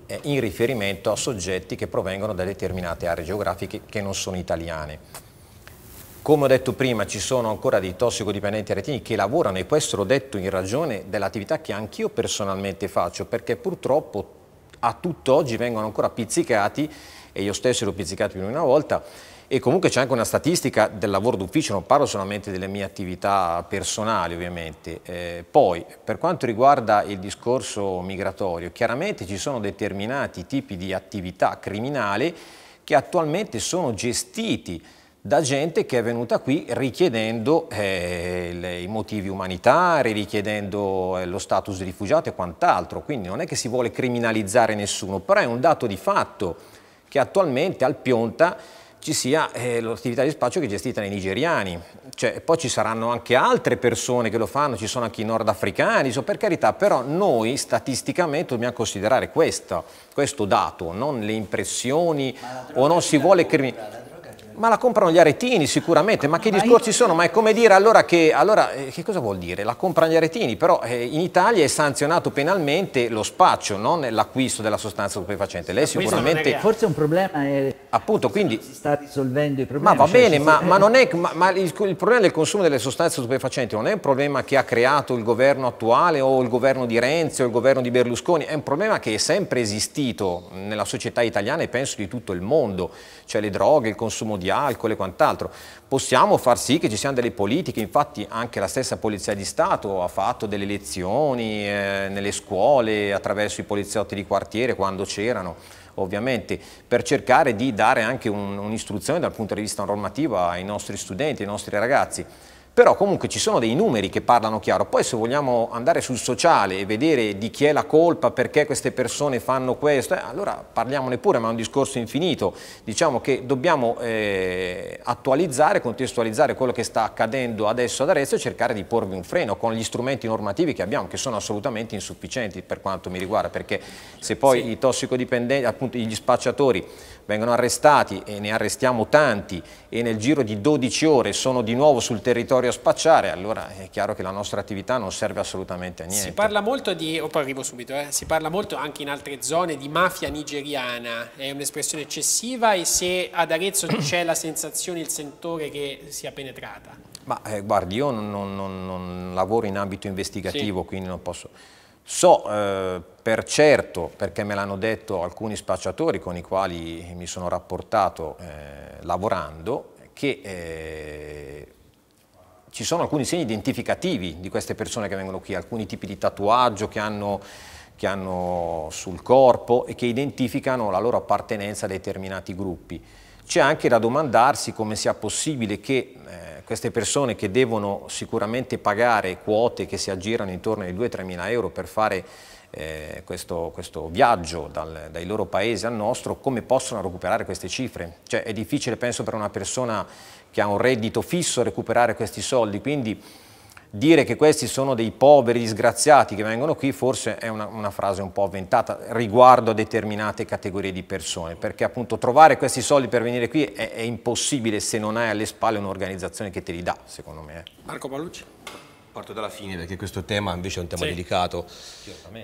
eh, in riferimento a soggetti che provengono da determinate aree geografiche che non sono italiane. Come ho detto prima, ci sono ancora dei tossicodipendenti aretini che lavorano e questo l'ho detto in ragione dell'attività che anch'io personalmente faccio, perché purtroppo a tutt'oggi vengono ancora pizzicati, e io stesso l'ho pizzicato più di una volta, e comunque c'è anche una statistica del lavoro d'ufficio, non parlo solamente delle mie attività personali ovviamente. Eh, poi per quanto riguarda il discorso migratorio, chiaramente ci sono determinati tipi di attività criminali che attualmente sono gestiti da gente che è venuta qui richiedendo eh, le, i motivi umanitari, richiedendo eh, lo status di rifugiato e quant'altro. Quindi non è che si vuole criminalizzare nessuno, però è un dato di fatto che attualmente al Pionta ci sia eh, l'attività di spaccio che è gestita dai nigeriani, cioè, poi ci saranno anche altre persone che lo fanno, ci sono anche i nordafricani, so, per carità, però noi statisticamente dobbiamo considerare questo, questo dato, non le impressioni o non si vuole criminalizzare ma la comprano gli aretini sicuramente, ma che discorsi sono? Ma è come dire allora che, allora, eh, che cosa vuol dire? La comprano gli aretini, però eh, in Italia è sanzionato penalmente lo spaccio, non l'acquisto della sostanza stupefacente. Lei sicuramente... Forse un problema è... Appunto, quindi... Si sta risolvendo il problema. Ma va cioè, bene, cioè, ma, ma, non è, ma, ma il, il, problema del consumo delle sostanze stupefacenti non è un problema che ha creato il governo attuale o il governo di Renzi o il governo di Berlusconi, è un problema che è sempre esistito nella società italiana e penso di tutto il mondo, cioè le droghe, il consumo di di alcol e quant'altro. Possiamo far sì che ci siano delle politiche, infatti anche la stessa Polizia di Stato ha fatto delle lezioni eh, nelle scuole attraverso i poliziotti di quartiere quando c'erano ovviamente, per cercare di dare anche un'istruzione un dal punto di vista normativo ai nostri studenti, ai nostri ragazzi però comunque ci sono dei numeri che parlano chiaro. Poi se vogliamo andare sul sociale e vedere di chi è la colpa, perché queste persone fanno questo, eh, allora parliamone pure, ma è un discorso infinito. Diciamo che dobbiamo eh, attualizzare, contestualizzare quello che sta accadendo adesso ad Arezzo e cercare di porvi un freno con gli strumenti normativi che abbiamo, che sono assolutamente insufficienti per quanto mi riguarda, perché se poi sì. i tossicodipendenti, appunto gli spacciatori, vengono arrestati e ne arrestiamo tanti e nel giro di 12 ore sono di nuovo sul territorio a spacciare, allora è chiaro che la nostra attività non serve assolutamente a niente. Si parla molto di, oh, poi arrivo subito, eh, si parla molto anche in altre zone di mafia nigeriana, è un'espressione eccessiva e se ad Arezzo (clears throat) c'è la sensazione, il sentore che sia penetrata? Ma eh, guardi, io non, non, non, lavoro in ambito investigativo, sì. quindi non posso So eh, per certo, perché me l'hanno detto alcuni spacciatori con i quali mi sono rapportato eh, lavorando, che eh, ci sono alcuni segni identificativi di queste persone che vengono qui, alcuni tipi di tatuaggio che hanno, che hanno sul corpo e che identificano la loro appartenenza a determinati gruppi. C'è anche da domandarsi come sia possibile che eh, queste persone che devono sicuramente pagare quote che si aggirano intorno ai 2-3 mila euro per fare eh, questo, questo, viaggio dal, dai loro paesi al nostro, come possono recuperare queste cifre? Cioè, è difficile, penso, per una persona che ha un reddito fisso recuperare questi soldi, quindi Dire che questi sono dei poveri disgraziati che vengono qui forse è una, una, frase un po' avventata riguardo a determinate categorie di persone, perché appunto trovare questi soldi per venire qui è, è impossibile se non hai alle spalle un'organizzazione che te li dà, secondo me. Eh. Marco Pallucci Parto dalla fine perché questo tema invece è un tema sì. delicato.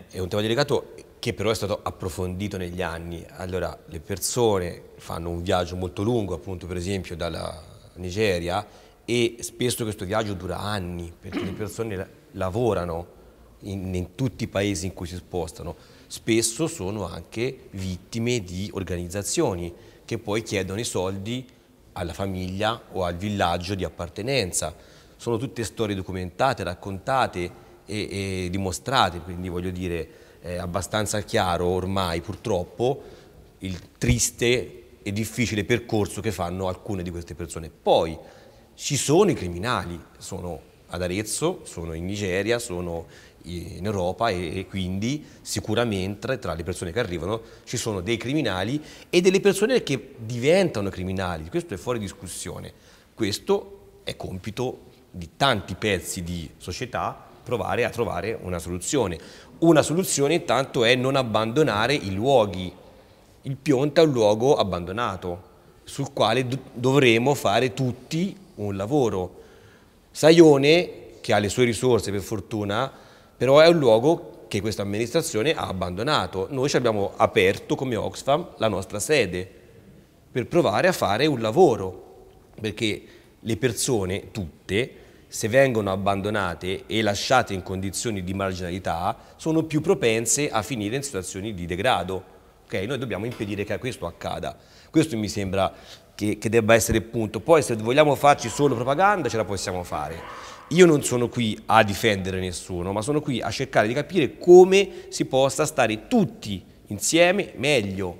È un tema delicato che però è stato approfondito negli anni. Allora, le persone fanno un viaggio molto lungo, appunto per esempio dalla Nigeria, e spesso questo viaggio dura anni perché le persone lavorano in, in, tutti i paesi in cui si spostano, spesso sono anche vittime di organizzazioni che poi chiedono i soldi alla famiglia o al villaggio di appartenenza. Sono tutte storie documentate, raccontate e, e dimostrate, quindi voglio dire è abbastanza chiaro ormai purtroppo il triste e difficile percorso che fanno alcune di queste persone. Poi, ci sono i criminali, sono ad Arezzo, sono in Nigeria, sono in Europa e, quindi sicuramente tra le persone che arrivano ci sono dei criminali e delle persone che diventano criminali, questo è fuori discussione. Questo è compito di tanti pezzi di società provare a trovare una soluzione. Una soluzione intanto è non abbandonare i luoghi. Il Pionta è un luogo abbandonato sul quale dovremo fare tutti un lavoro. Saione, che ha le sue risorse per fortuna, però è un luogo che questa amministrazione ha abbandonato. Noi ci abbiamo aperto come Oxfam la nostra sede per provare a fare un lavoro, perché le persone tutte, se vengono abbandonate e lasciate in condizioni di marginalità, sono più propense a finire in situazioni di degrado. Okay? Noi dobbiamo impedire che questo accada. Questo mi sembra che, che debba essere il punto. Poi se vogliamo farci solo propaganda ce la possiamo fare. Io non sono qui a difendere nessuno, ma sono qui a cercare di capire come si possa stare tutti insieme meglio,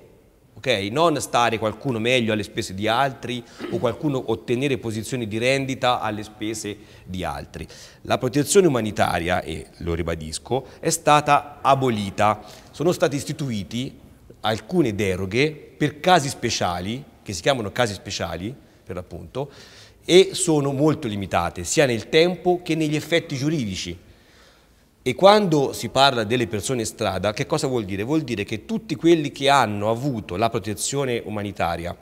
ok? Non stare qualcuno meglio alle spese di altri o qualcuno ottenere posizioni di rendita alle spese di altri. La protezione umanitaria, e lo ribadisco, è stata abolita. Sono state istituite alcune deroghe per casi speciali che si chiamano casi speciali, per l'appunto, e sono molto limitate sia nel tempo che negli effetti giuridici. E quando si parla delle persone in strada, che cosa vuol dire? Vuol dire che tutti quelli che hanno avuto la protezione umanitaria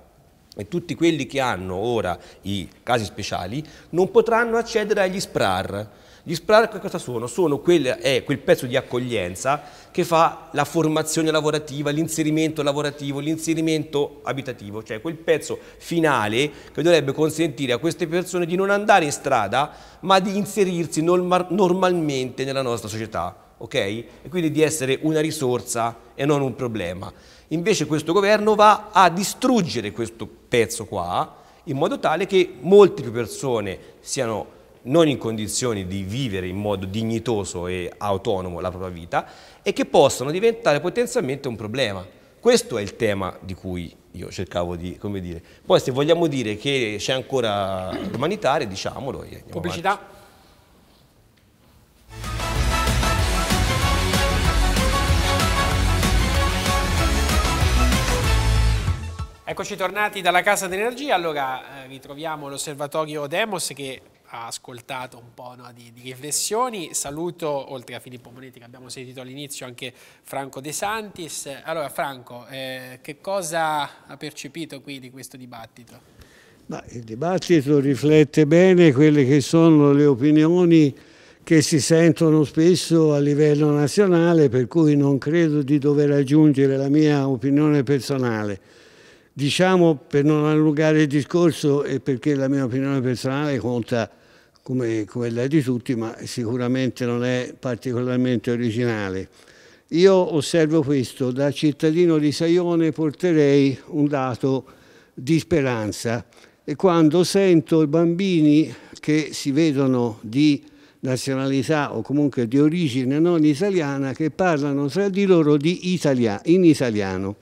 e tutti quelli che hanno ora i casi speciali non potranno accedere agli SPRAR, gli SPRAR cosa sono? Sono quel, è quel pezzo di accoglienza che fa la formazione lavorativa, l'inserimento lavorativo, l'inserimento abitativo, cioè quel pezzo finale che dovrebbe consentire a queste persone di non andare in strada ma di inserirsi normalmente nella nostra società, ok? E quindi di essere una risorsa e non un problema. Invece questo governo va a distruggere questo pezzo qua in modo tale che molte più persone siano non in condizioni di vivere in modo dignitoso e autonomo la propria vita e che possono diventare potenzialmente un problema. Questo è il tema di cui io cercavo di, come dire. Poi se vogliamo dire che c'è ancora l'umanitaria, diciamolo. Pubblicità? Avanti. Eccoci tornati dalla Casa dell'Energia, allora eh, ritroviamo l'osservatorio Demos che ha ascoltato un po' no, di, di, riflessioni. Saluto, oltre a Filippo Monetti che abbiamo sentito all'inizio, anche Franco De Santis. Allora Franco, eh, che cosa ha percepito qui di questo dibattito? Ma il dibattito riflette bene quelle che sono le opinioni che si sentono spesso a livello nazionale, per cui non credo di dover aggiungere la mia opinione personale. Diciamo, per non allungare il discorso e perché la mia opinione personale conta come quella di tutti, ma sicuramente non è particolarmente originale. Io osservo questo, da cittadino di Saione porterei un dato di speranza e quando sento i bambini che si vedono di nazionalità o comunque di origine non italiana che parlano tra di loro di italia, in italiano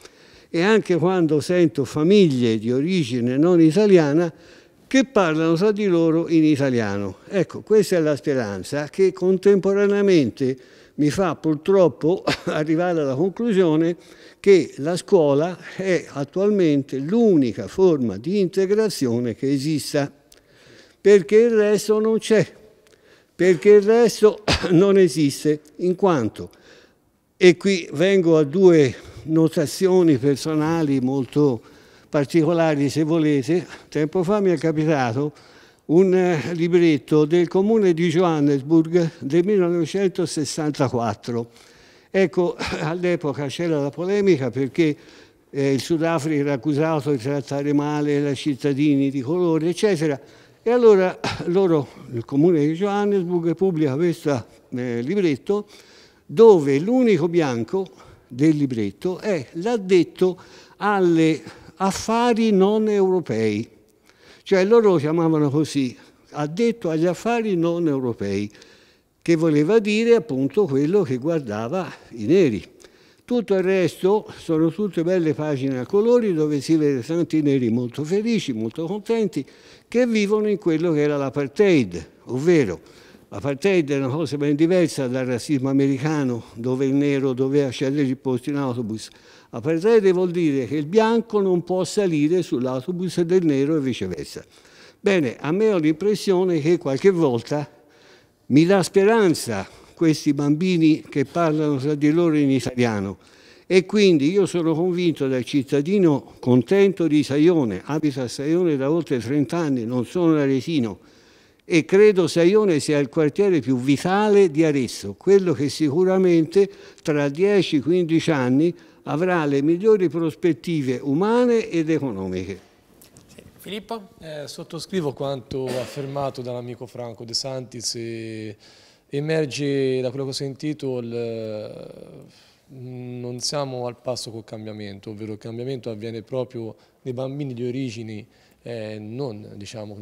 e anche quando sento famiglie di origine non italiana che parlano tra di loro in italiano. Ecco, questa è la speranza che contemporaneamente mi fa purtroppo (laughs) arrivare alla conclusione che la scuola è attualmente l'unica forma di integrazione che esista, perché il resto non c'è, perché il resto (coughs) non esiste, in quanto, e qui vengo a due notazioni personali molto particolari se volete, tempo fa mi è capitato un eh, libretto del comune di Johannesburg del 1964. Ecco, (clears throat) all'epoca c'era la polemica perché eh, il Sudafrica era accusato di trattare male i cittadini di colore, eccetera. E allora (clears throat) loro, il comune di Johannesburg, pubblica questo eh, libretto dove l'unico bianco del libretto è l'addetto alle affari non europei, cioè loro lo chiamavano così, addetto agli affari non europei, che voleva dire appunto quello che guardava i neri. Tutto il resto sono tutte belle pagine a colori dove si vede tanti neri molto felici, molto contenti, che vivono in quello che era l'apartheid, ovvero L'apartheid è una cosa ben diversa dal razzismo americano, dove il nero doveva scendere il posto in autobus. L'apartheid vuol dire che il bianco non può salire sull'autobus del nero e viceversa. Bene, a me ho l'impressione che qualche volta mi dà speranza questi bambini che parlano tra di loro in italiano. E quindi io sono convinto dal cittadino contento di Saione, abito a Saione da oltre 30 anni, non sono un aretino, e credo Saione sia il quartiere più vitale di Arezzo, quello che sicuramente tra 10-15 anni avrà le migliori prospettive umane ed economiche. Filippo? Eh, sottoscrivo quanto affermato dall'amico Franco De Santis e emerge da quello che ho sentito il, mm, non siamo al passo col cambiamento, ovvero il cambiamento avviene proprio nei bambini di origini eh, non diciamo,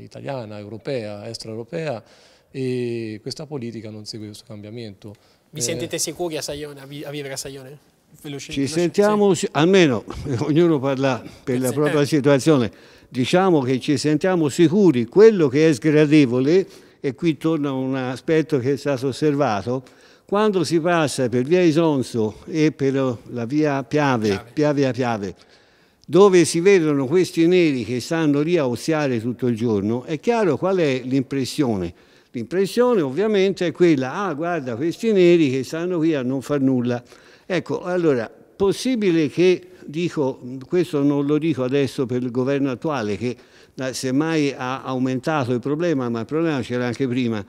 italiana, europea, extraeuropea e questa politica non segue questo cambiamento. Vi eh, sentite sicuri a, Saglione, a, vi a vivere a Saglione? Veloce, Ci veloce, sentiamo, sì. almeno (laughs) ognuno parla per la propria eh. situazione, diciamo che ci sentiamo sicuri, quello che è sgradevole, e qui torna un aspetto che è stato osservato, quando si passa per via Isonzo e per la via Piave, Piave a Piave, dove si vedono questi neri che stanno lì a ossiare tutto il giorno, è chiaro qual è l'impressione. L'impressione ovviamente è quella, ah guarda questi neri che stanno qui a non far nulla. Ecco, allora, possibile che, dico, questo non lo dico adesso per il governo attuale, che eh, semmai ha aumentato il problema, ma il problema c'era anche prima,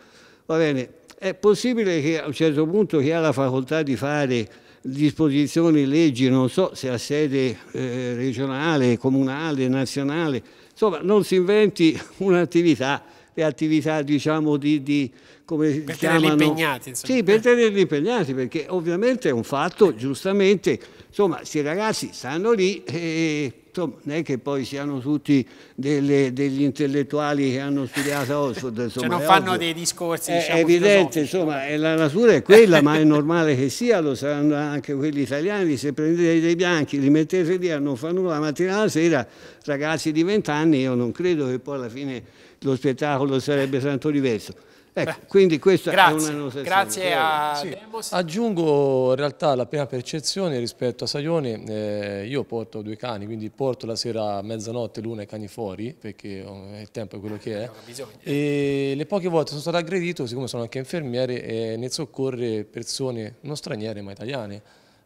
va bene, è possibile che a un certo punto chi ha la facoltà di fare disposizioni, leggi, non so se a sede eh, regionale, comunale, nazionale, insomma non si inventi (laughs) un'attività le attività diciamo di, di come per chiamano? tenerli impegnati. Insomma. Sì, per tenerli impegnati, perché ovviamente è un fatto, giustamente, insomma, se i ragazzi stanno lì e eh, insomma, non è che poi siano tutti delle, degli intellettuali che hanno studiato a Oxford. Cioè, insomma, cioè non fanno ovvio. dei discorsi, È diciamo, evidente, insomma, la natura è quella, ma è normale che sia, lo saranno anche quelli italiani, se prendete dei bianchi, li mettete lì a non fare nulla la mattina e la sera, ragazzi di vent'anni, io non credo che poi alla fine lo spettacolo sarebbe tanto diverso. Ecco, Beh, quindi questa grazie, è una nostra Grazie a sì. Aggiungo in realtà la prima percezione rispetto a Saglione, eh, io porto due cani, quindi porto la sera a mezzanotte l'una i cani fuori, perché eh, il tempo è quello che è, e le poche volte sono stato aggredito, siccome sono anche infermiere, e ne soccorre persone non straniere ma italiane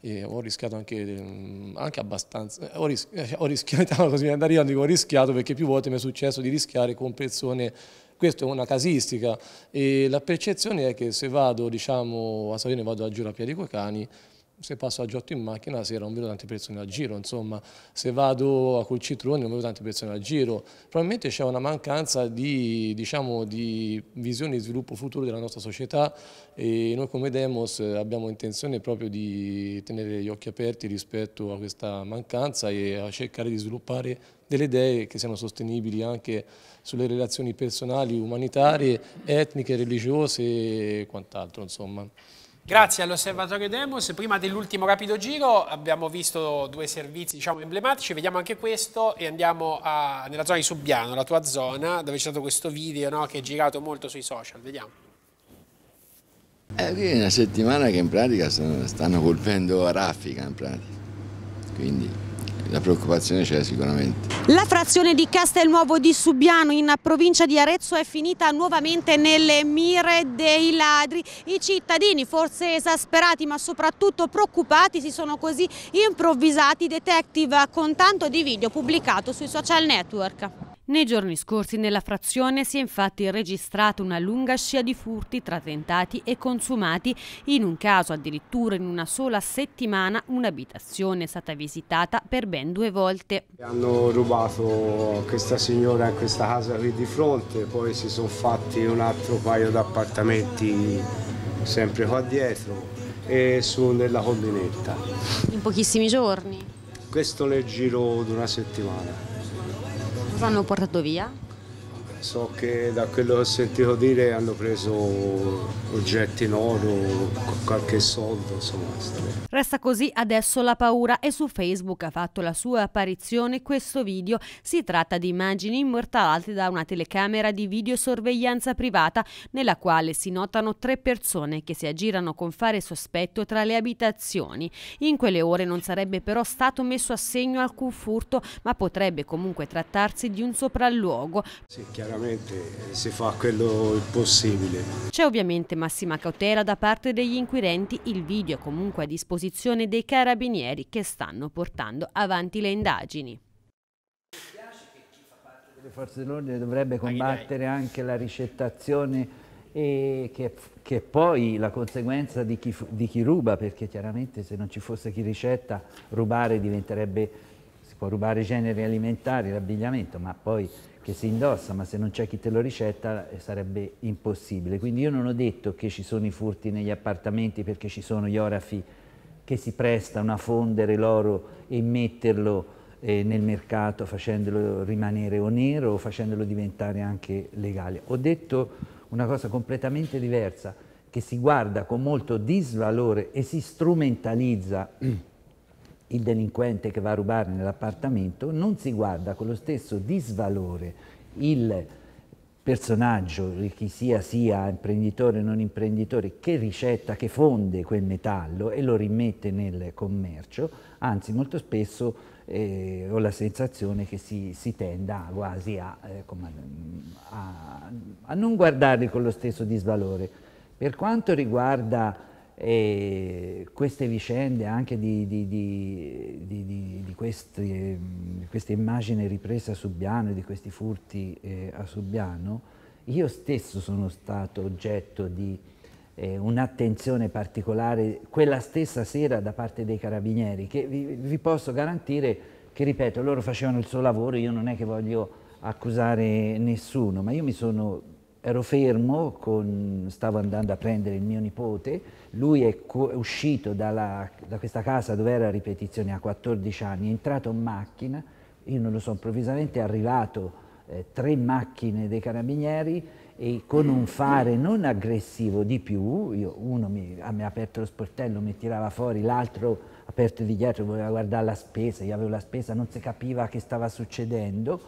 e ho rischiato anche, mm, anche abbastanza, eh, ho, ris eh, ho rischiato, (laughs) così andare io dico ho rischiato perché più volte mi è successo di rischiare con persone questa è una casistica e la percezione è che se vado diciamo, a Savino vado a giro a piedi coi cani se passo a Giotto in macchina la sera non vedo tante persone a giro, insomma, se vado a Colcitrone non vedo tante persone a giro. Probabilmente c'è una mancanza di, diciamo, di visione di sviluppo futuro della nostra società e noi come Demos abbiamo intenzione proprio di tenere gli occhi aperti rispetto a questa mancanza e a cercare di sviluppare delle idee che siano sostenibili anche sulle relazioni personali, umanitarie, etniche, religiose e quant'altro. Insomma. Grazie all'Osservatorio Demos. Prima dell'ultimo rapido giro abbiamo visto due servizi diciamo, emblematici, vediamo anche questo e andiamo a, nella zona di Subbiano, la tua zona, dove c'è stato questo video no, che è girato molto sui social. Vediamo. Eh, è una settimana che in pratica stanno colpendo a raffica, in pratica. Quindi la preoccupazione c'è sicuramente. La frazione di Castelnuovo di Subiano in provincia di Arezzo è finita nuovamente nelle mire dei ladri. I cittadini, forse esasperati ma soprattutto preoccupati, si sono così improvvisati detective con tanto di video pubblicato sui social network. Nei giorni scorsi nella frazione si è infatti registrata una lunga scia di furti tra tentati e consumati, in un caso addirittura in una sola settimana un'abitazione è stata visitata per ben due volte. Hanno rubato questa signora in questa casa lì di fronte, poi si sono fatti un altro paio di appartamenti sempre qua dietro e su nella collinetta. In pochissimi giorni? Questo nel giro di una settimana. Cosa hanno portato via? So che da quello che ho sentito dire hanno preso oggetti in oro, qualche soldo, insomma. Resta così adesso la paura e su Facebook ha fatto la sua apparizione questo video. Si tratta di immagini immortalate da una telecamera di videosorveglianza privata nella quale si notano tre persone che si aggirano con fare sospetto tra le abitazioni. In quelle ore non sarebbe però stato messo a segno alcun furto ma potrebbe comunque trattarsi di un sopralluogo. Sì, chiaro veramente eh, si fa quello possibile. C'è ovviamente massima cautela da parte degli inquirenti, il video è comunque a disposizione dei carabinieri che stanno portando avanti le indagini. Le forze dell'ordine dovrebbe combattere anche la ricettazione e che, che poi la conseguenza di chi, di chi ruba, perché chiaramente se non ci fosse chi ricetta, rubare diventerebbe, si può rubare generi alimentari, l'abbigliamento, ma poi che si indossa, ma se non c'è chi te lo ricetta eh, sarebbe impossibile. Quindi io non ho detto che ci sono i furti negli appartamenti perché ci sono gli orafi che si prestano a fondere l'oro e metterlo eh, nel mercato facendolo rimanere o nero o facendolo diventare anche legale. Ho detto una cosa completamente diversa, che si guarda con molto disvalore e si strumentalizza il delinquente che va a rubare nell'appartamento, non si guarda con lo stesso disvalore il personaggio, chi sia sia imprenditore o non imprenditore, che ricetta, che fonde quel metallo e lo rimette nel commercio, anzi molto spesso eh, ho la sensazione che si, si tenda quasi a, eh, a, a non guardarli con lo stesso disvalore. Per quanto riguarda e queste vicende anche di, di, di, di queste, queste, immagini riprese a Subiano e di questi furti eh, a Subiano, io stesso sono stato oggetto di eh, un'attenzione particolare quella stessa sera da parte dei carabinieri che vi, vi, posso garantire che, ripeto, loro facevano il suo lavoro, io non è che voglio accusare nessuno, ma io mi sono, ero fermo, con, stavo andando a prendere il mio nipote, lui è uscito dalla, da questa casa dove era ripetizione a 14 anni, è entrato in macchina, io non lo so, improvvisamente è arrivato eh, tre macchine dei carabinieri e con un fare non aggressivo di più, io, uno mi, mi ha aperto lo sportello, mi tirava fuori, l'altro aperto di dietro voleva guardare la spesa, io avevo la spesa, non si capiva che stava succedendo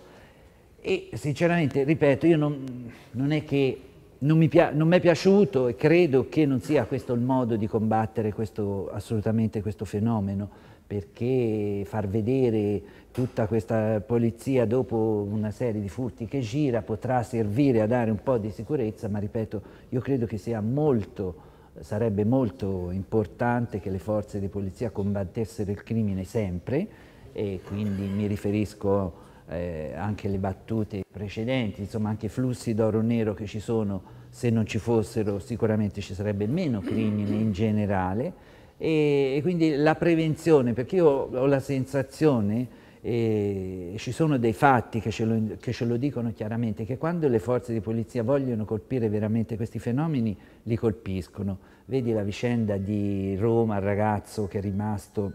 e sinceramente, ripeto, io non, non è che non mi, non è piaciuto e credo che non sia questo il modo di combattere questo, assolutamente questo fenomeno, perché far vedere tutta questa polizia dopo una serie di furti che gira potrà servire a dare un po' di sicurezza, ma ripeto, io credo che sia molto sarebbe molto importante che le forze di polizia combattessero il crimine sempre e quindi mi riferisco eh, anche le battute precedenti, insomma anche i flussi d'oro nero che ci sono, se non ci fossero sicuramente ci sarebbe meno crimine (clears throat) in generale e, e quindi la prevenzione, perché io ho la sensazione e eh, ci sono dei fatti che ce, lo, che ce, lo, dicono chiaramente, che quando le forze di polizia vogliono colpire veramente questi fenomeni, li colpiscono. Vedi la vicenda di Roma, il ragazzo che è rimasto,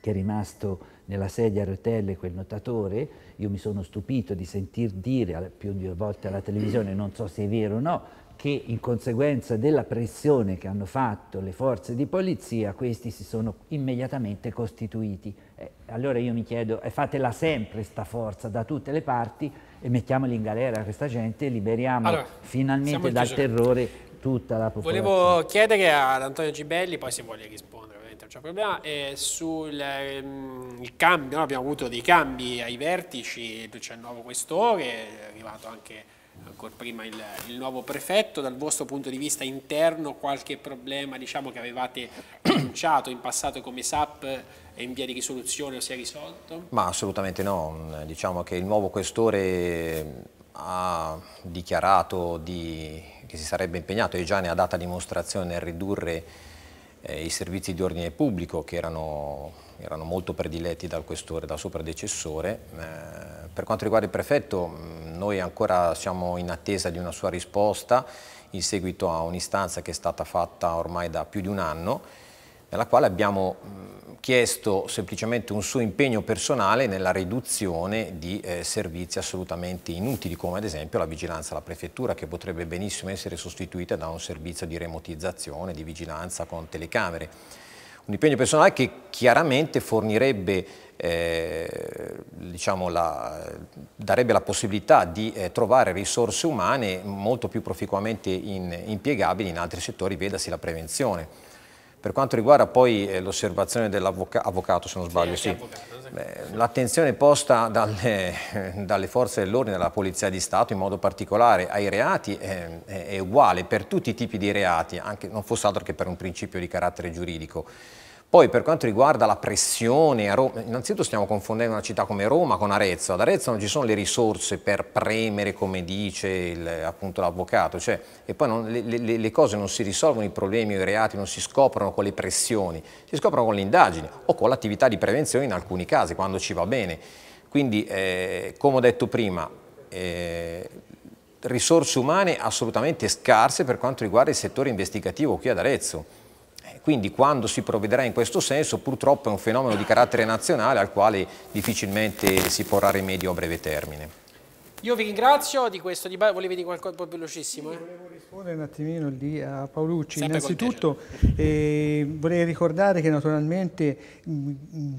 che è rimasto nella sedia a rotelle quel notatore, io mi sono stupito di sentir dire più di due volte alla televisione, non so se è vero o no, che in conseguenza della pressione che hanno fatto le forze di polizia questi si sono immediatamente costituiti. Eh, allora io mi chiedo, eh, fatela sempre questa forza da tutte le parti e mettiamola in galera questa gente e liberiamo allora, finalmente dal terrore tutta la popolazione. Volevo chiedere ad Antonio Gibelli, poi se vuole rispondere. Cioè, il problema è sul um, ehm, cambio, no? abbiamo avuto dei cambi ai vertici, c'è il nuovo questore, è arrivato anche ancora prima il, il, nuovo prefetto, dal vostro punto di vista interno qualche problema diciamo, che avevate annunciato in passato come SAP è in via di risoluzione o si è risolto? Ma assolutamente no, diciamo che il nuovo questore ha dichiarato di, che si sarebbe impegnato e già ne ha data dimostrazione nel ridurre eh, i servizi di ordine pubblico che erano, erano, molto prediletti dal questore, dal suo predecessore. Eh, per quanto riguarda il prefetto, mm, noi ancora siamo in attesa di una sua risposta in seguito a un'istanza che è stata fatta ormai da più di un anno, nella quale abbiamo mm, chiesto semplicemente un suo impegno personale nella riduzione di eh, servizi assolutamente inutili, come ad esempio la vigilanza alla prefettura, che potrebbe benissimo essere sostituita da un servizio di remotizzazione, di vigilanza con telecamere. Un impegno personale che chiaramente fornirebbe, eh, diciamo la, darebbe la possibilità di eh, trovare risorse umane molto più proficuamente in, impiegabili in altri settori, vedasi la prevenzione. Per quanto riguarda poi eh, l'osservazione dell'avvocato, se non sbaglio, sì, sì. Esatto. l'attenzione posta dalle, (laughs) dalle forze dell'ordine, dalla Polizia di Stato in modo particolare ai reati eh, è, è uguale per tutti i tipi di reati, anche, non fosse altro che per un principio di carattere giuridico. Poi per quanto riguarda la pressione a Roma, innanzitutto stiamo confondendo una città come Roma con Arezzo, ad Arezzo non ci sono le risorse per premere come dice il, appunto l'avvocato, cioè, e poi non, le, le, le, cose non si risolvono, i problemi, i reati non si scoprono con le pressioni, si scoprono con le indagini o con l'attività di prevenzione in alcuni casi, quando ci va bene. Quindi eh, come ho detto prima, eh, risorse umane assolutamente scarse per quanto riguarda il settore investigativo qui ad Arezzo quindi quando si provvederà in questo senso purtroppo è un fenomeno di carattere nazionale al quale difficilmente si porrà rimedio a breve termine. Io vi ringrazio di questo dibattito, volevi dire qualcosa un po' velocissimo? Sì, eh? Volevo rispondere un attimino lì a Paolucci. Sempre Innanzitutto eh, vorrei ricordare che naturalmente mh, mm, mh, mm,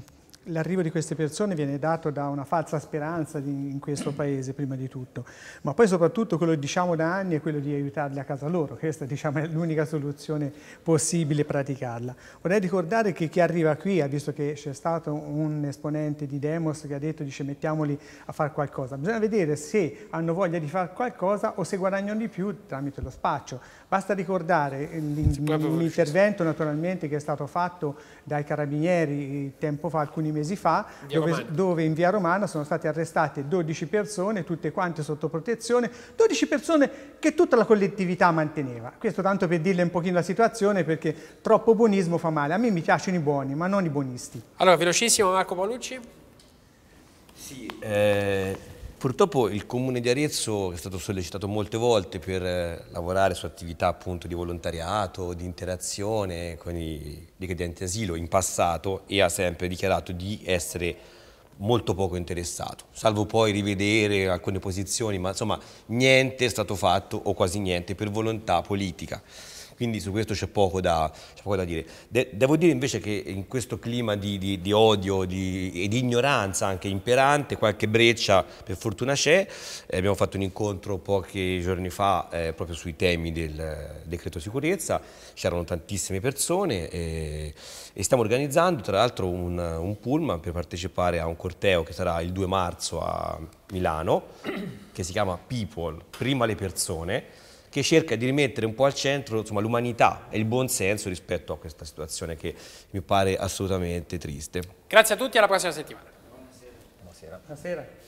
L'arrivo di queste persone viene dato da una falsa speranza di, in questo paese, prima di tutto, ma poi soprattutto quello che diciamo da anni è quello di aiutarli a casa loro, questa diciamo, è l'unica soluzione possibile praticarla. Vorrei ricordare che chi arriva qui, ha visto che c'è stato un esponente di Demos che ha detto dice mettiamoli a fare qualcosa, bisogna vedere se hanno voglia di fare qualcosa o se guadagnano di più tramite lo spaccio. Basta ricordare eh, l'intervento naturalmente che è stato fatto dai carabinieri eh, tempo fa, alcuni mesi fa, dove, dove, in via Romana sono state arrestate 12 persone, tutte quante sotto protezione, 12 persone che tutta la collettività manteneva. Questo tanto per dirle un pochino la situazione perché troppo buonismo fa male. A me mi piacciono i buoni, ma non i buonisti. Allora, velocissimo Marco Paolucci. Sì, eh Purtroppo il Comune di Arezzo è stato sollecitato molte volte per eh, lavorare su attività appunto di volontariato, di interazione con i richiedenti asilo in passato e ha sempre dichiarato di essere molto poco interessato, salvo poi rivedere alcune posizioni, ma insomma niente è stato fatto o quasi niente per volontà politica quindi su questo c'è poco da, poco da dire. De devo dire invece che in questo clima di, di, di odio e di ignoranza anche imperante, qualche breccia per fortuna c'è, eh, abbiamo fatto un incontro pochi giorni fa eh, proprio sui temi del eh, decreto sicurezza, c'erano tantissime persone e, eh, e, stiamo organizzando tra l'altro un, un pullman per partecipare a un corteo che sarà il 2 marzo a Milano, che si chiama People, prima le persone, che cerca di rimettere un po' al centro l'umanità e il buonsenso rispetto a questa situazione che mi pare assolutamente triste. Grazie a tutti, alla prossima settimana. Buonasera. Buonasera.